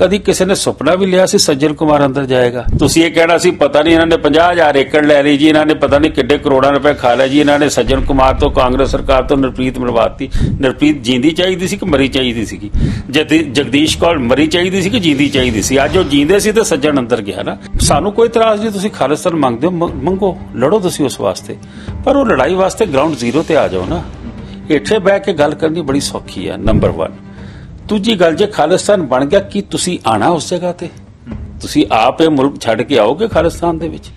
ਕਦੀ ਕਿਸੇ ਨੇ ਸੁਪਨਾ ਵੀ ਲਿਆ ਸੀ ਸੱਜਣ ਕੁਮਾਰ ਅੰਦਰ ਜਾਏਗਾ ਤੁਸੀਂ ਇਹ ਕਹਿਣਾ ਸੀ ਪਤਾ ਨਹੀਂ ਇਹਨਾਂ ਨੇ 50000 ਏਕੜ ਲੈ ਲਈ ਜੀ ਇਹਨਾਂ ਨੇ ਪਤਾ ਨਹੀਂ ਕਿੱਡੇ ਕਰੋੜਾਂ ਰੁਪਏ ਖਾ ਲਏ ਜੀ ਇਹਨਾਂ ਨੇ ਸੱਜਣ ਕੁਮਾਰ ਤੋਂ ਕਾਂਗਰਸ ਸਰਕਾਰ ਤੋਂ ਨਰਪ੍ਰੀਤ ਮਰਵਾਤੀ ਨਰਪ੍ਰੀਤ ਜਿੰਦੀ ਚਾਹੀਦੀ ਸੀ ਕਿ ਮਰੀ ਚਾਹੀਦੀ ਸੀ ਜਗਦੀਸ਼ ਕੌਰ ਮਰੀ ਚਾਹੀਦੀ ਸੀ ਕਿ ਜਿੰਦੀ ਚਾਹੀਦੀ ਸੀ ਅੱਜ ਉਹ ਜਿੰਦੇ ਸੀ ਤੇ ਸੱਜਣ ਅੰਦਰ ਗਿਆ ਨਾ ਸਾਨੂੰ ਕੋਈ ਇਤਰਾਜ਼ ਨਹੀਂ ਤੁਸੀਂ ਖਾਲਸਾ ਮੰਗਦੇ ਹੋ ਮੰਗੋ ਲੜੋ ਤੁਸੀਂ ਉਸ ਵਾਸਤੇ ਪਰ ਉਹ ਲੜਾਈ ਵਾਸਤੇ ਗਰਾਊਂਡ ਜ਼ੀਰੋ ਤੇ ਆ ਜਾਓ ਨਾ ਇੱਥੇ ਬਹਿ ਕੇ ਗੱਲ ਕਰਨੀ ਬੜੀ ਸੌਖੀ ਆ ਨੰਬਰ 1 ਦੂਜੀ ਗੱਲ ਜੇ ਖਾਲਿਸਤਾਨ ਬਣ ਗਿਆ ਕੀ ਤੁਸੀਂ ਆਣਾ ਉਸ ਜਗ੍ਹਾ ਤੇ ਤੁਸੀਂ ਆਪ ਇਹ ਮੁਲਕ ਛੱਡ ਕੇ ਆਓਗੇ ਖਾਲਿਸਤਾਨ ਦੇ ਵਿੱਚ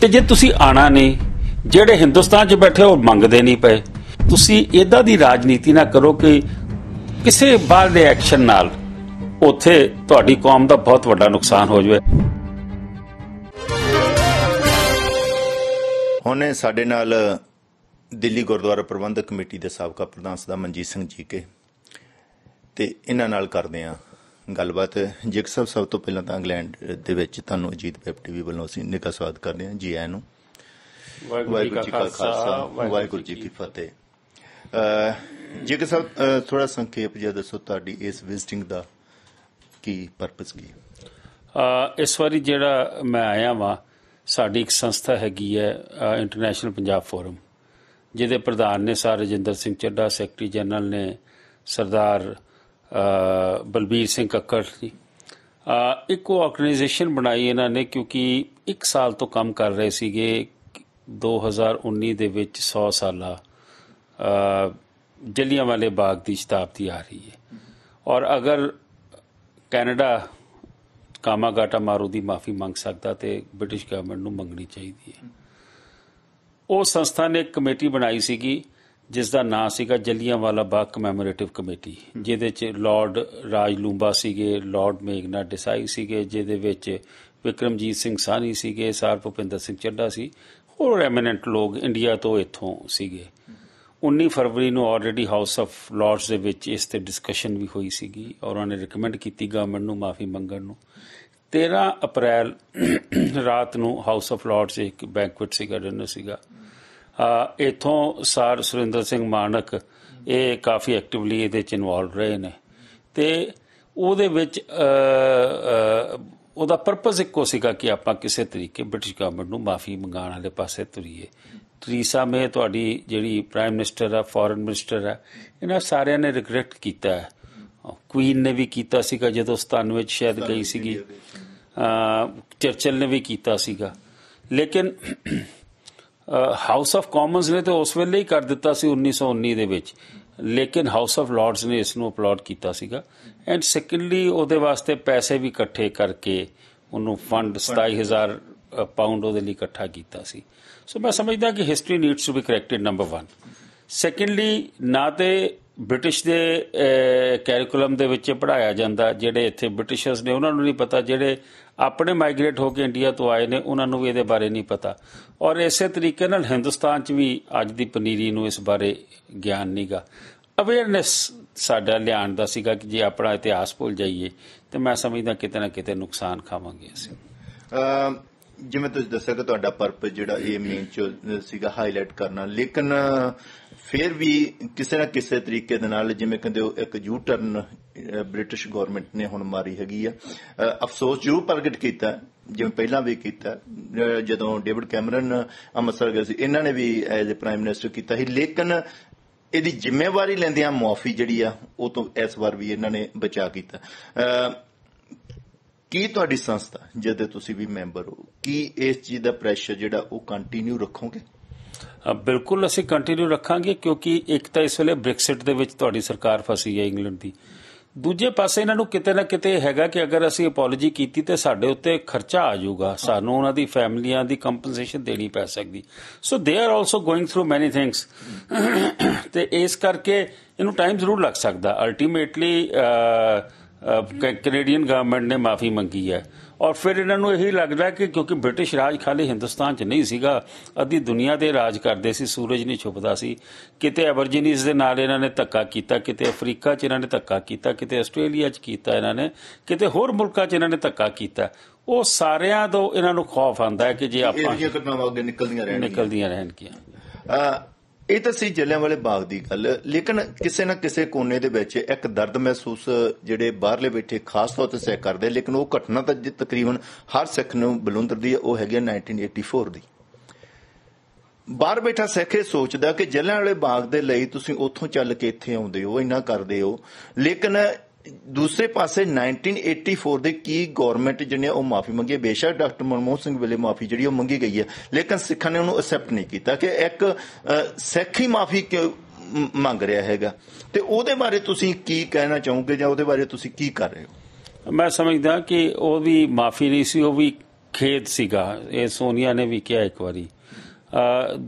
ਤੇ ਜੇ ਤੁਸੀਂ ਆਣਾ ਨਹੀਂ ਜਿਹੜੇ ਹਿੰਦੁਸਤਾਨ 'ਚ ਬੈਠੇ ਉਹ ਮੰਗਦੇ ਨਹੀਂ ਪਏ ਤੁਸੀਂ ਇਦਾਂ ਦੀ ਰਾਜਨੀਤੀ ਨਾ ਕਰੋ ਕਿ ਕਿਸੇ ਦੇ ਐਕਸ਼ਨ ਨਾਲ ਉੱਥੇ ਤੁਹਾਡੀ ਕੌਮ ਦਾ ਬਹੁਤ ਵੱਡਾ ਨੁਕਸਾਨ ਹੋ ਜਾਵੇ ਹੁਣੇ ਸਾਡੇ ਨਾਲ ਦਿੱਲੀ ਗੁਰਦੁਆਰਾ ਪ੍ਰਬੰਧਕ ਕਮੇਟੀ ਦੇ ਸਾਬਕਾ ਪ੍ਰਧਾਨ ਸਦਾ ਮਨਜੀਤ ਸਿੰਘ ਜੀ ਕੇ ਤੇ ਇਹਨਾਂ ਨਾਲ ਕਰਦੇ ਆ ਗੱਲਬਾਤ ਜਿਗ ਸਭ ਤੋਂ ਪਹਿਲਾਂ ਤਾਂ ਇੰਗਲੈਂਡ ਦੇ ਵਿੱਚ ਤੁਹਾਨੂੰ ਅਜੀਤ ਪੈਪ ਟੀਵੀ ਵੱਲੋਂ ਅਸੀਂ ਨਿੱਘਾ ਸਵਾਗਤ ਕਰਦੇ ਆ ਜੀ ਆਇਆਂ ਨੂੰ ਵਾਹਿਗੁਰੂ ਜੀ ਕਾ ਖਾਲਸਾ ਵਾਹਿਗੁਰੂ ਜੀ ਕੀ ਫਤਿਹ ਜਿਗ ਸਾਹਿਬ ਥੋੜਾ ਸੰਖੇਪ ਜਿਹਾ ਦੱਸੋ ਤੁਹਾਡੀ ਇਸ ਵਿਜ਼ਿਟਿੰਗ ਦਾ ਕੀ ਪਰਪਸ ਕੀ ਇਸ ਵਾਰੀ ਜਿਹੜਾ ਮੈਂ ਆਇਆ ਵਾਂ ਸਾਡੀ ਇੱਕ ਸੰਸਥਾ ਹੈਗੀ ਹੈ ਇੰਟਰਨੈਸ਼ਨਲ ਪੰਜਾਬ ਫੋਰਮ ਜਿਹਦੇ ਪ੍ਰਧਾਨ ਨੇ sir Rajinder Singh Chadha secretary general ਨੇ ਸਰਦਾਰ ਬਲਬੀਰ ਸਿੰਘ ਕੱਕੜ ਜੀ ਇੱਕ ਆਰਗੇਨਾਈਜੇਸ਼ਨ ਬਣਾਈ ਇਹਨਾਂ ਨੇ ਕਿਉਂਕਿ 1 ਸਾਲ ਤੋਂ ਕੰਮ ਕਰ ਰਹੇ ਸੀਗੇ 2019 ਦੇ ਵਿੱਚ 100 ਸਾਲਾ ਜਲੀਆਂ ਵਾਲੇ ਬਾਗ ਦੀ ਸ਼ਤਾਬਦੀ ਆ ਰਹੀ ਹੈ ਔਰ ਅਗਰ ਕੈਨੇਡਾ ਕਾਮਾਗਾਟਾ ਮਾਰੂ ਦੀ ਮਾਫੀ ਮੰਗ ਸਕਦਾ ਤੇ ਬ੍ਰਿਟਿਸ਼ ਗਵਰਨਮੈਂਟ ਨੂੰ ਮੰਗਣੀ ਚਾਹੀਦੀ ਹੈ ਉਹ ਸੰਸਥਾ ਨੇ ਇੱਕ ਕਮੇਟੀ ਬਣਾਈ ਸੀਗੀ ਜਿਸ ਦਾ ਨਾਂ ਸੀਗਾ ਜੱਲੀਆਂਵਾਲਾ ਬਾਗ ਕਮੈਮੋਰੇਟਿਵ ਕਮੇਟੀ ਜਿਹਦੇ ਚ ਲਾਰਡ ਰਾਜ ਲੂੰਬਾ ਸੀਗੇ ਲਾਰਡ ਮੇਗਨਾ ਡਿਸਾਈ ਸੀਗੇ ਜਿਹਦੇ ਵਿੱਚ ਵਿਕਰਮਜੀਤ ਸਿੰਘ ਸਾਹਨੀ ਸੀਗੇ ਸਰ ਭੁਪਿੰਦਰ ਸਿੰਘ ਚੱਡਾ ਸੀ ਹੋਰ ਰੈਮਿਨੈਂਟ ਲੋਕ ਇੰਡੀਆ ਤੋਂ ਇੱਥੋਂ ਸੀਗੇ 19 ਫਰਵਰੀ ਨੂੰ ਆਲਰੇਡੀ ਹਾਊਸ ਆਫ ਲਾਰਡਸ ਦੇ ਵਿੱਚ ਇਸ ਤੇ ਡਿਸਕਸ਼ਨ ਵੀ ਹੋਈ ਸੀਗੀ ਔਰ ਉਹਨਾਂ ਨੇ ਰეკਮੈਂਡ ਕੀਤੀ ਗਵਰਨਮੈਂਟ ਨੂੰ ਮਾਫੀ ਮੰਗਣ ਨੂੰ 13 ਅਪ੍ਰੈਲ ਰਾਤ ਨੂੰ ਹਾਊਸ ਆਫ ਲਾਰਡਸ ਇੱਕ ਬੈਂਕਵਟ ਸੀਗਾ ਡਿਨਰ ਸੀਗਾ ਇਥੋਂ ਸਾਰ ਸੁਰਿੰਦਰ ਸਿੰਘ ਮਾਨਕ ਇਹ ਕਾਫੀ ਐਕਟਿਵਲੀ ਇਹਦੇ ਚ ਇਨਵੋਲਵ ਰਹੇ ਨੇ ਤੇ ਉਹਦੇ ਵਿੱਚ ਉਹਦਾ ਪਰਪਸ ਇੱਕੋ ਸੀਗਾ ਕਿ ਆਪਾਂ ਕਿਸੇ ਤਰੀਕੇ ਬ੍ਰਿਟਿਸ਼ ਗਵਰਨਮੈਂਟ ਨੂੰ ਮਾਫੀ ਮੰਗਾਣ ਵਾਲੇ ਪਾਸੇ ਤੁਰੀਏ ਤਰੀਸਾ ਮੇ ਤੁਹਾਡੀ ਜਿਹੜੀ ਪ੍ਰਾਈਮ ਮਿਨਿਸਟਰ ਆ ਫੋਰਨ ਮਿਨਿਸਟਰ ਆ ਇਹਨਾਂ ਸਾਰਿਆਂ ਨੇ ਰਿਗਰੈਟ ਕੀਤਾ ਹੈ ਕੁਈਨ ਨੇ ਵੀ ਕੀਤਾ ਸੀਗਾ ਜਦੋਂ 97 ਵਿੱਚ ਸ਼ਾਇਦ ਗਈ ਸੀਗੀ ਚਰਚਲ ਨੇ ਵੀ ਕੀਤਾ ਸੀਗਾ ਲੇਕਿਨ ਹਾਊਸ ਆਫ ਕਾਮਨਸ ਨੇ ਤੇ ਉਸ ਵੇਲੇ ਹੀ ਕਰ ਦਿੱਤਾ ਸੀ 1919 ਦੇ ਵਿੱਚ ਲੇਕਿਨ ਹਾਊਸ ਆਫ ਲਾਰਡਸ ਨੇ ਇਸ ਨੂੰ ਅਪਲੋਡ ਕੀਤਾ ਸੀਗਾ ਐਂਡ ਸੈਕੰਡਲੀ ਉਹਦੇ ਵਾਸਤੇ ਪੈਸੇ ਵੀ ਇਕੱਠੇ ਕਰਕੇ ਉਹਨੂੰ ਫੰਡ 27000 ਪਾਉਂਡ ਉਹਦੇ ਲਈ ਇਕੱਠਾ ਕੀਤਾ ਸੀ ਸੋ ਮੈਂ ਸਮਝਦਾ ਕਿ history needs to be corrected number 1 secondly ਨਾ ਤੇ ਬ੍ਰਿਟਿਸ਼ ਦੇ ਕੈਰਿਕੂਲਮ ਦੇ ਵਿੱਚ ਪੜਾਇਆ ਜਾਂਦਾ ਜਿਹੜੇ ਇੱਥੇ ਬ੍ਰਿਟਿਸ਼ਰਸ ਨੇ ਉਹਨਾਂ ਨੂੰ ਨਹੀਂ ਪਤਾ ਜਿਹੜੇ ਆਪਣੇ ਮਾਈਗ੍ਰੇਟ ਹੋ ਕੇ ਇੰਡੀਆ ਤੋਂ ਆਏ ਨੇ ਉਹਨਾਂ ਨੂੰ ਵੀ ਇਹਦੇ ਬਾਰੇ ਨਹੀਂ ਪਤਾ ਔਰ ਇਸੇ ਤਰੀਕੇ ਨਾਲ ਹਿੰਦੁਸਤਾਨ 'ਚ ਵੀ ਅੱਜ ਦੀ ਪਨੀਰੀ ਨੂੰ ਇਸ ਬਾਰੇ ਗਿਆਨ ਨਹੀਂਗਾ ਅਵੇਅਰਨੈਸ ਸਾਡਾ ਲਿਆਣ ਦਾ ਸੀਗਾ ਕਿ ਜੇ ਆਪਣਾ ਇਤਿਹਾਸ ਭੁੱਲ ਜਾਈਏ ਤੇ ਮੈਂ ਸਮਝਦਾ ਕਿਤੇ ਨਾ ਕਿਤੇ ਨੁਕਸਾਨ ਖਾਵਾਂਗੇ ਅਸੀਂ ਜਿਵੇਂ ਤੁਸੀਂ ਦੱਸਿਆ ਕਿ ਤੁਹਾਡਾ ਪਰਪਸ ਜਿਹੜਾ ਇਹ ਮੇਨ ਸੀਗਾ ਹਾਈਲਾਈਟ ਕਰਨਾ ਲੇਕਿਨ ਫਿਰ ਵੀ ਕਿਸੇ ਨਾ ਕਿਸੇ ਤਰੀਕੇ ਦੇ ਨਾਲ ਜਿਵੇਂ ਕਹਿੰਦੇ ਉਹ ਇੱਕ ਯੂ ਟਰਨ ਬ੍ਰਿਟਿਸ਼ ਗਵਰਨਮੈਂਟ ਨੇ ਹੁਣ ਮਾਰੀ ਹੈਗੀ ਆ ਅਫਸੋਸ ਜੂ ਪ੍ਰਗਟ ਕੀਤਾ ਜਿਵੇਂ ਪਹਿਲਾਂ ਵੀ ਕੀਤਾ ਜਦੋਂ ਡੇਵਿਡ ਕੈਮਰਨ ਅਮਰਸਰ ਗਏ ਸੀ ਇਹਨਾਂ ਨੇ ਵੀ ਐਜ਼ ਅ ਪ੍ਰਾਈਮ ਮਿਨਿਸਟਰ ਕੀਤਾ ਸੀ ਲੇਕਿਨ ਇਹਦੀ ਜ਼ਿੰਮੇਵਾਰੀ ਲੈਂਦਿਆਂ ਮਾਫੀ ਜਿਹੜੀ ਆ ਉਹ ਤੋਂ ਇਸ ਵਾਰ ਵੀ ਇਹਨਾਂ ਨੇ ਬਚਾ ਕੀਤਾ ਕੀ ਤੁਹਾਡੀ ਸੰਸਥਾ ਜਿਹਦੇ ਤੁਸੀਂ ਵੀ ਮੈਂਬਰ ਹੋ ਕੀ ਇਸ ਚੀਜ਼ ਦਾ ਪ੍ਰੈਸ਼ਰ ਜਿਹੜਾ ਉਹ ਕੰਟੀਨਿਊ ਰੱਖੋਗੇ ਬਿਲਕੁਲ ਅਸੀਂ ਕੰਟੀਨਿਊ ਰੱਖਾਂਗੇ ਕਿਉਂਕਿ ਇੱਕ ਤਾਂ ਇਸ ਵੇਲੇ ਬ੍ਰੈਕਸਿਟ ਦੇ ਵਿੱਚ ਤੁਹਾਡੀ ਸਰਕਾਰ ਫਸੀ ਹੈ ਇੰਗਲੈਂਡ ਦੀ ਦੂਜੇ ਪਾਸੇ ਇਹਨਾਂ ਨੂੰ ਕਿਤੇ ਨਾ ਕਿਤੇ ਹੈਗਾ ਕਿ ਅਗਰ ਅਸੀਂ ਅਪੋਲੋਜੀ ਕੀਤੀ ਤੇ ਸਾਡੇ ਉੱਤੇ ਖਰਚਾ ਆ ਜਾਊਗਾ ਸਾਨੂੰ ਉਹਨਾਂ ਦੀ ਫੈਮਲੀਆਂ ਦੀ ਕੰਪਨਸੇਸ਼ਨ ਦੇਣੀ ਪੈ ਸਕਦੀ so they are also going through many things ਤੇ ਇਸ ਕਰਕੇ ਇਹਨੂੰ ਟਾਈਮ ਜ਼ਰੂਰ ਲੱਗ ਸਕਦਾ ਅਲਟੀਮੇਟਲੀ ਕੈਨੇਡੀਅਨ ਗਵਰਨਮੈਂਟ ਨੇ ਮਾਫੀ ਮੰਗੀ ਹੈ ਔਰ ਫਿਰ ਇਹਨਾਂ ਨੂੰ ਇਹੀ ਲੱਗਦਾ ਕਿ ਕਿਉਂਕਿ ਬ੍ਰਿਟਿਸ਼ ਰਾਜ ਖਾਲੀ ਹਿੰਦੁਸਤਾਨ 'ਚ ਨਹੀਂ ਸੀਗਾ ਅੱਧੀ ਦੁਨੀਆ ਦੇ ਰਾਜ ਕਰਦੇ ਸੀ ਸੂਰਜ ਨਹੀਂ ਛੁਪਦਾ ਸੀ ਕਿਤੇ ਐਵਰਜਿਨੀਜ਼ ਦੇ ਨਾਲ ਇਹਨਾਂ ਨੇ ਧੱਕਾ ਕੀਤਾ ਕਿਤੇ ਅਫਰੀਕਾ 'ਚ ਇਹਨਾਂ ਨੇ ਧੱਕਾ ਕੀਤਾ ਕਿਤੇ ਆਸਟ੍ਰੇਲੀਆ 'ਚ ਕੀਤਾ ਇਹਨਾਂ ਨੇ ਕਿਤੇ ਹੋਰ ਮੁਲਕਾਂ 'ਚ ਇਹਨਾਂ ਨੇ ਧੱਕਾ ਕੀਤਾ ਉਹ ਸਾਰਿਆਂ ਤੋਂ ਇਹਨਾਂ ਨੂੰ ਖੌਫ ਆਂਦਾ ਹੈ ਕਿ ਜੇ ਆਪਾਂ ਇਹ ਜਿਹੜੀਆਂ ਘਟਨਾਵਾਂ ਅੱਗੇ ਨਿਕਲਦੀਆਂ ਰਹਿਣਗੀਆਂ ਨਿਕਲਦੀਆਂ ਰਹਿਣਗੀਆਂ ਇਹ ਤਾਂ ਸੀ ਵਾਲੇ ਬਾਗ ਦੀ ਗੱਲ ਲੇਕਿਨ ਕਿਸੇ ਨਾ ਕਿਸੇ ਕੋਨੇ ਦੇ ਵਿੱਚ ਇੱਕ ਦਰਦ ਮਹਿਸੂਸ ਜਿਹੜੇ ਬਾਹਰਲੇ ਬੈਠੇ ਖਾਸ ਤੌਰ ਤੇ ਸਹਿ ਕਰਦੇ ਲੇਕਿਨ ਉਹ ਘਟਨਾ ਤਾਂ ਤਕਰੀਬਨ ਹਰ ਸਿੱਖ ਨੂੰ ਬਲੁੰਦਰਦੀ ਹੈ ਉਹ ਹੈਗੀ 1984 ਦੀ ਬਾਹਰ ਬੈਠਾ ਸਿੱਖ ਇਹ ਸੋਚਦਾ ਕਿ ਵਾਲੇ ਬਾਗ ਦੇ ਲਈ ਤੁਸੀਂ ਉੱਥੋਂ ਚੱਲ ਕੇ ਇੱਥੇ ਆਉਂਦੇ ਹੋ ਇੰਨਾ ਕਰਦੇ ਹੋ ਲੇਕਿਨ ਦੂਸਰੇ ਪਾਸੇ 1984 ਦੇ ਕੀ ਗਵਰਨਮੈਂਟ ਜਿਹਨੇ ਉਹ ਮਾਫੀ ਮੰਗੀ ਬੇਸ਼ੱਕ ਡਾਕਟਰ ਮਨਮੋਹਨ ਸਿੰਘ ਵੇਲੇ ਮਾਫੀ ਜਿਹੜੀ ਉਹ ਮੰਗੀ ਗਈ ਹੈ ਲੇਕਿਨ ਸਿੱਖਾਂ ਨੇ ਉਹਨੂੰ ਅਸੈਪਟ ਨਹੀਂ ਕੀਤਾ ਕਿ ਇੱਕ ਸਿੱਖੀ ਮਾਫੀ ਕਿ ਮੰਗ ਰਿਹਾ ਹੈਗਾ ਤੇ ਉਹਦੇ ਬਾਰੇ ਤੁਸੀਂ ਕੀ ਕਹਿਣਾ ਚਾਹੋਗੇ ਜਾਂ ਉਹਦੇ ਬਾਰੇ ਤੁਸੀਂ ਕੀ ਕਰ ਰਹੇ ਹੋ ਮੈਂ ਸਮਝਦਾ ਕਿ ਉਹ ਵੀ ਮਾਫੀ ਨਹੀਂ ਸੀ ਉਹ ਵੀ ਖੇਦ ਸੀਗਾ ਇਹ ਸੋਨੀਆ ਨੇ ਵੀ ਕਿਹਾ ਇੱਕ ਵਾਰੀ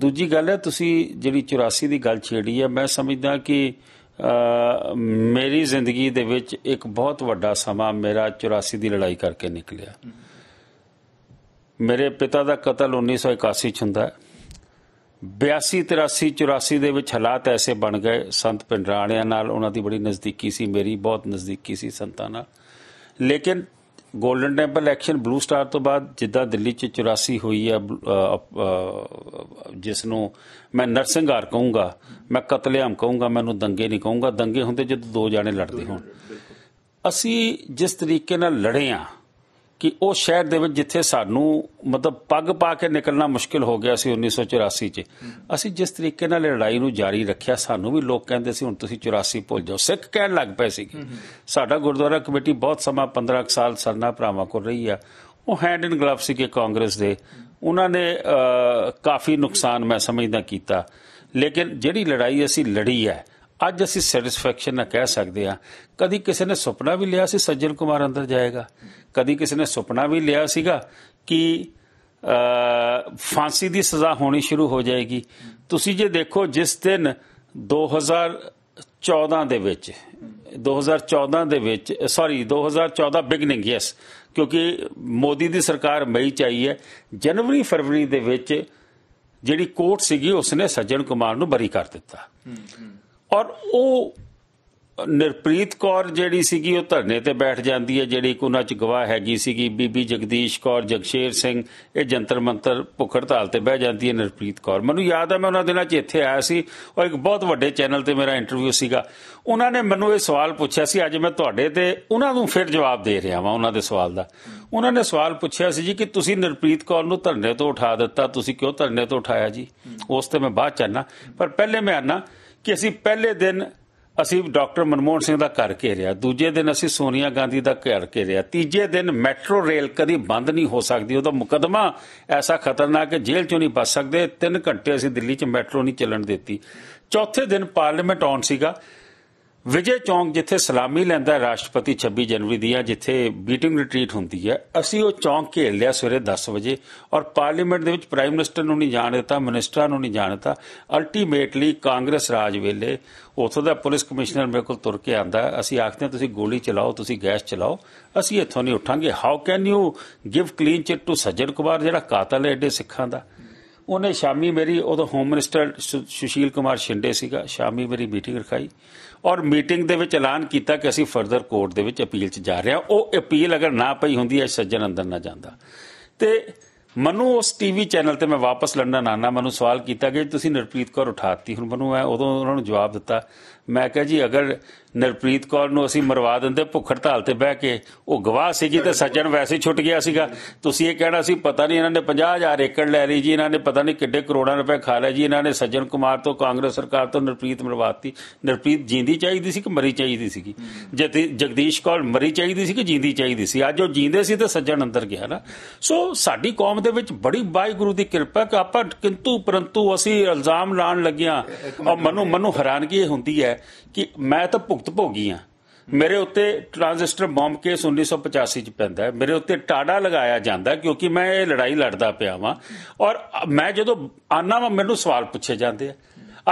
ਦੂਜੀ ਗੱਲ ਹੈ ਤੁਸੀਂ ਜਿਹੜੀ 84 ਦੀ ਗੱਲ ਛੇੜੀ ਹੈ ਮੈਂ ਸਮਝਦਾ ਕਿ ਮੇਰੀ ਜ਼ਿੰਦਗੀ ਦੇ ਵਿੱਚ ਇੱਕ ਬਹੁਤ ਵੱਡਾ ਸਮਾਂ ਮੇਰਾ 84 ਦੀ ਲੜਾਈ ਕਰਕੇ ਨਿਕਲਿਆ ਮੇਰੇ ਪਿਤਾ ਦਾ ਕਤਲ 1981 ਚ ਹੁੰਦਾ 82 83 84 ਦੇ ਵਿੱਚ ਹਾਲਾਤ ਐਸੇ ਬਣ ਗਏ ਸੰਤ ਪਿੰਡਰਾਣਿਆਂ ਨਾਲ ਉਹਨਾਂ ਦੀ ਬੜੀ ਨਜ਼ਦੀਕੀ ਸੀ ਮੇਰੀ ਬਹੁਤ ਨਜ਼ਦੀਕੀ ਸੀ ਸੰਤਾਂ ਨਾਲ ਲੇਕਿਨ Golden Temple action Blue Star ਤੋਂ ਬਾਅਦ ਜਿੱਦਾਂ ਦਿੱਲੀ 'ਚ 84 ਹੋਈ ਆ ਜਿਸ ਨੂੰ ਮੈਂ ਨਰਸੰਘਾਰ ਕਹੂੰਗਾ ਮੈਂ ਕਤਲੇਆਮ ਕਹੂੰਗਾ ਮੈਨੂੰ ਦੰਗੇ ਨਹੀਂ ਕਹੂੰਗਾ ਦੰਗੇ ਹੁੰਦੇ ਜਦੋਂ ਦੋ ਜਾਣੇ ਲੜਦੇ ਹੋਣ ਅਸੀਂ ਜਿਸ ਤਰੀਕੇ ਨਾਲ ਲੜੇ ਆ ਕਿ ਉਹ ਸ਼ਹਿਰ ਦੇ ਵਿੱਚ ਜਿੱਥੇ ਸਾਨੂੰ ਮਤਲਬ ਪੱਗ ਪਾ ਕੇ ਨਿਕਲਣਾ ਮੁਸ਼ਕਿਲ ਹੋ ਗਿਆ ਸੀ 1984 'ਚ ਅਸੀਂ ਜਿਸ ਤਰੀਕੇ ਨਾਲ ਲੜਾਈ ਨੂੰ ਜਾਰੀ ਰੱਖਿਆ ਸਾਨੂੰ ਵੀ ਲੋਕ ਕਹਿੰਦੇ ਸੀ ਹੁਣ ਤੁਸੀਂ 84 ਭੁੱਲ ਜਾਓ ਸਿੱਖ ਕਹਿਣ ਲੱਗ ਪਏ ਸੀ ਸਾਡਾ ਗੁਰਦੁਆਰਾ ਕਮੇਟੀ ਬਹੁਤ ਸਮਾਂ 15 ਸਾਲ ਸਰਨਾ ਭਰਾਵਾਂ ਕੋਲ ਰਹੀ ਆ ਉਹ ਹੈਂਡ ਇਨ ਗਲਵ ਕਿ ਕਾਂਗਰਸ ਦੇ ਉਹਨਾਂ ਨੇ ਕਾਫੀ ਨੁਕਸਾਨ ਮੈਂ ਸਮਝਦਾ ਕੀਤਾ ਲੇਕਿਨ ਜਿਹੜੀ ਲੜਾਈ ਅਸੀਂ ਲੜੀ ਹੈ ਅੱਜ ਅਸੀਂ ਸੈਟੀਸਫੈਕਸ਼ਨ ਨਾ ਕਹਿ ਸਕਦੇ ਆ ਕਦੀ ਕਿਸੇ ਨੇ ਸੁਪਨਾ ਵੀ ਲਿਆ ਸੀ ਸੱਜਣ ਕੁਮਾਰ ਅੰਦਰ ਜਾਏਗਾ ਕਦੀ ਕਿਸੇ ਨੇ ਸੁਪਨਾ ਵੀ ਲਿਆ ਸੀਗਾ ਕਿ ਫਾਂਸੀ ਦੀ ਸਜ਼ਾ ਹੋਣੀ ਸ਼ੁਰੂ ਹੋ ਜਾਏਗੀ ਤੁਸੀਂ ਜੇ ਦੇਖੋ ਜਿਸ ਦਿਨ 2014 ਦੇ ਵਿੱਚ 2014 ਦੇ ਵਿੱਚ ਸੌਰੀ 2014 ਬਿਗਨਿੰਗ ਯੈਸ ਕਿਉਂਕਿ ਮੋਦੀ ਦੀ ਸਰਕਾਰ ਮਈ ਚ ਆਈ ਹੈ ਜਨਵਰੀ ਫਰਵਰੀ ਦੇ ਵਿੱਚ ਜਿਹੜੀ ਕੋਰਟ ਸੀਗੀ ਉਸਨੇ ਸੱਜਣ ਕੁਮਾਰ ਨੂੰ ਬਰੀ ਕਰ ਦਿੱਤਾ ਔਰ ਉਹ ਨਿਰਪ੍ਰੀਤ ਕੌਰ ਜਿਹੜੀ ਸੀਗੀ ਉਹ ਧਰਨੇ ਤੇ ਬੈਠ ਜਾਂਦੀ ਹੈ ਜਿਹੜੀ ਕੋਨਾ ਚ ਗਵਾਹ ਹੈਗੀ ਸੀਗੀ ਬੀਬੀ ਜਗਦੀਸ਼ ਕੌਰ ਜਗਸ਼ੇਰ ਸਿੰਘ ਇਹ ਜੰਤਰ ਮੰਤਰ ਭੁਖੜਤਾਲ ਤੇ ਬਹਿ ਜਾਂਦੀ ਹੈ ਨਿਰਪ੍ਰੀਤ ਕੌਰ ਮੈਨੂੰ ਯਾਦ ਆ ਮੈਂ ਉਹਨਾਂ ਦਿਨਾਂ ਚ ਇੱਥੇ ਆਇਆ ਸੀ ਔਰ ਇੱਕ ਬਹੁਤ ਵੱਡੇ ਚੈਨਲ ਤੇ ਮੇਰਾ ਇੰਟਰਵਿਊ ਸੀਗਾ ਉਹਨਾਂ ਨੇ ਮੈਨੂੰ ਇਹ ਸਵਾਲ ਪੁੱਛਿਆ ਸੀ ਅੱਜ ਮੈਂ ਤੁਹਾਡੇ ਤੇ ਉਹਨਾਂ ਨੂੰ ਫਿਰ ਜਵਾਬ ਦੇ ਰਿਹਾ ਹਾਂ ਉਹਨਾਂ ਦੇ ਸਵਾਲ ਦਾ ਉਹਨਾਂ ਨੇ ਸਵਾਲ ਪੁੱਛਿਆ ਸੀ ਜੀ ਕਿ ਤੁਸੀਂ ਨਿਰਪ੍ਰੀਤ ਕੌਰ ਨੂੰ ਧਰਨੇ ਤੋਂ ਉਠਾ ਦਿੱਤਾ ਤੁਸੀਂ ਕਿਉਂ ਧਰਨੇ ਤੋਂ ਉਠਾਇਆ ਜੀ ਉਸ ਤੇ ਮੈਂ ਬਾਅਦ ਚ ਆਣਾ ਪਰ ਪਹਿਲੇ ਮੈਂ ਆਣਾ ਕਿ ਅਸੀਂ ਪਹਿਲੇ ਦਿਨ ਅਸੀਂ ਡਾਕਟਰ ਮਨਮੋਹਨ ਸਿੰਘ ਦਾ ਘਰ ਘੇਰਿਆ ਦੂਜੇ ਦਿਨ ਅਸੀਂ ਸੋਨੀਆ ਗਾਂਧੀ ਦਾ ਘਰ ਘੇਰਿਆ ਤੀਜੇ ਦਿਨ ਮੈਟਰੋ ਰੇਲ ਕਦੀ ਬੰਦ ਨਹੀਂ ਹੋ ਸਕਦੀ ਉਹਦਾ ਮੁਕਦਮਾ ਐਸਾ ਖਤਰਨਾਕ ਹੈ ਜੇਲ੍ਹ ਚੋਂ ਨਹੀਂ ਬਚ ਸਕਦੇ 3 ਘੰਟੇ ਅਸੀਂ ਦਿੱਲੀ 'ਚ ਮੈਟਰੋ ਨਹੀਂ ਚੱਲਣ ਦਿੱਤੀ ਚੌਥੇ ਦਿਨ ਪਾਰਲੀਮੈਂਟ ਆਨ ਸੀਗਾ ਵਿਜੇ ਚੌਂਕ ਜਿੱਥੇ ਸਲਾਮੀ ਲੈਂਦਾ ਰਾਸ਼ਟਰਪਤੀ 26 ਜਨਵਰੀ ਦੀ ਆ ਜਿੱਥੇ ਮੀਟਿੰਗ ਰਿਟਰੀਟ ਹੁੰਦੀ ਹੈ ਅਸੀਂ ਉਹ ਚੌਂਕ ਘੇਰ ਲਿਆ ਸਵੇਰੇ 10 ਵਜੇ ਔਰ ਪਾਰਲੀਮੈਂਟ ਦੇ ਵਿੱਚ ਪ੍ਰਾਈਮ ਮਿਨਿਸਟਰ ਨੂੰ ਨਹੀਂ ਜਾਣ ਦਿੱਤਾ ਮਿਨਿਸਟਰਾਂ ਨੂੰ ਨਹੀਂ ਜਾਣ ਦਿੱਤਾ ਅਲਟੀਮੇਟਲੀ ਕਾਂਗਰਸ ਰਾਜ ਵੇਲੇ ਉੱਥੋਂ ਦਾ ਪੁਲਿਸ ਕਮਿਸ਼ਨਰ ਮੇਰੇ ਕੋਲ ਤੁਰ ਕੇ ਆਂਦਾ ਅਸੀਂ ਆਖਦੇ ਤੁਸੀਂ ਗੋਲੀ ਚਲਾਓ ਤੁਸੀਂ ਗੈਸ ਚਲਾਓ ਅਸੀਂ ਇੱਥੋਂ ਨਹੀਂ ਉੱਠਾਂਗੇ how can you give clean chit to Sajjan Kumar ਜਿਹੜਾ ਕਾਤਲ ਹੈ ਏਡੇ ਸਿੱਖਾਂ ਦਾ ਉਹਨੇ ਸ਼ਾਮੀ ਮੇਰੀ ਉਦੋਂ ਹੋਮ ਮਿਨਿਸਟਰ ਸੁਸ਼ੀਲ ਕੁਮਾਰ ਸ਼ਿੰਡੇ ਸੀਗਾ ਸ਼ਾਮੀ ਮੇਰੀ ਮੀਟਿੰਗ ਰਖਾਈ ਔਰ ਮੀਟਿੰਗ ਦੇ ਵਿੱਚ ਐਲਾਨ ਕੀਤਾ ਕਿ ਅਸੀਂ ਫਰਦਰ ਕੋਰਟ ਦੇ ਵਿੱਚ ਅਪੀਲ 'ਚ ਜਾ ਰਹੇ ਉਹ ਅਪੀਲ ਅਗਰ ਨਾ ਪਈ ਹੁੰਦੀ ਐ ਸੱਜਣ ਅੰਦਰ ਨਾ ਜਾਂਦਾ ਤੇ ਮਨੂੰ ਉਸ ਟੀਵੀ ਚੈਨਲ ਤੇ ਮੈਂ ਵਾਪਸ ਲੰਡਨ ਆਣਾ ਮੈਨੂੰ ਸਵਾਲ ਕੀਤਾ ਕਿ ਤੁਸੀਂ ਨਿਰਪ੍ਰੀਤ ਕੌਰ ਉਠਾਤੀ ਹੁਣ ਮਨੂੰ ਐ ਉਦੋਂ ਉਹਨਾਂ ਨੂੰ ਜਵਾਬ ਦਿੱਤਾ ਮੈਂ ਕਿਹਾ ਜੀ ਅਗਰ ਨਰਪ੍ਰੀਤ ਕੌਰ ਨੂੰ ਅਸੀਂ ਮਰਵਾ ਦਿੰਦੇ ਭੁੱਖ ਹੜਤਾਲ ਤੇ ਬਹਿ ਕੇ ਉਹ ਗਵਾਹ ਸੀ ਜੀ ਤੇ ਸੱਜਣ ਵੈਸੇ ਛੁੱਟ ਗਿਆ ਸੀਗਾ ਤੁਸੀਂ ਇਹ ਕਹਿਣਾ ਸੀ ਪਤਾ ਨਹੀਂ ਇਹਨਾਂ ਨੇ 50000 ਏਕੜ ਲੈ ਲਈ ਜੀ ਇਹਨਾਂ ਨੇ ਪਤਾ ਨਹੀਂ ਕਿੱਡੇ ਕਰੋੜਾਂ ਰੁਪਏ ਖਾ ਲਏ ਜੀ ਇਹਨਾਂ ਨੇ ਸੱਜਣ ਕੁਮਾਰ ਤੋਂ ਕਾਂਗਰਸ ਸਰਕਾਰ ਤੋਂ ਨਰਪ੍ਰੀਤ ਮਰਵਾਤੀ ਨਰਪ੍ਰੀਤ ਜਿੰਦੀ ਚਾਹੀਦੀ ਸੀ ਕਿ ਮਰੀ ਚਾਹੀਦੀ ਸੀਗੀ ਜਗਦੀਸ਼ ਕੌਰ ਮਰੀ ਚਾਹੀਦੀ ਸੀ ਕਿ ਜਿੰਦੀ ਚਾਹੀਦੀ ਸੀ ਅੱਜ ਉਹ ਜਿੰਦੇ ਸੀ ਤੇ ਸੱਜਣ ਅੰਦਰ ਗਿਆ ਨਾ ਸੋ ਸਾਡੀ ਕੌਮ ਦੇ ਵਿੱਚ ਬੜੀ ਵਾਹਿਗੁਰੂ ਦੀ ਕਿਰਪਾ ਕਿ ਆਪਾਂ ਕਿੰਤੂ ਪਰੰਤੂ ਅਸੀਂ ਇਲਜ਼ਾਮ ਲਾਣ ਲੱਗਿਆ ਔਰ ਮਨੋਂ ਮਨੋਂ ਹੈਰਾਨਗੀ ਹੁੰਦੀ ਹੈ ਹੈ ਕਿ ਮੈਂ ਤਾਂ ਭੁਗਤ ਭੋਗੀ ਆ ਮੇਰੇ ਉੱਤੇ ਟ੍ਰਾਂਜਿਸਟਰ ਬੰਬ ਕੇਸ 1985 ਚ ਪੈਂਦਾ ਮੇਰੇ ਉੱਤੇ ਟਾੜਾ ਲਗਾਇਆ ਜਾਂਦਾ ਕਿਉਂਕਿ ਮੈਂ ਇਹ ਲੜਾਈ ਲੜਦਾ ਪਿਆ ਵਾਂ ਔਰ ਮੈਂ ਜਦੋਂ ਆਨਾ ਮੈਨੂੰ ਸਵਾਲ ਪੁੱਛੇ ਜਾਂਦੇ ਆ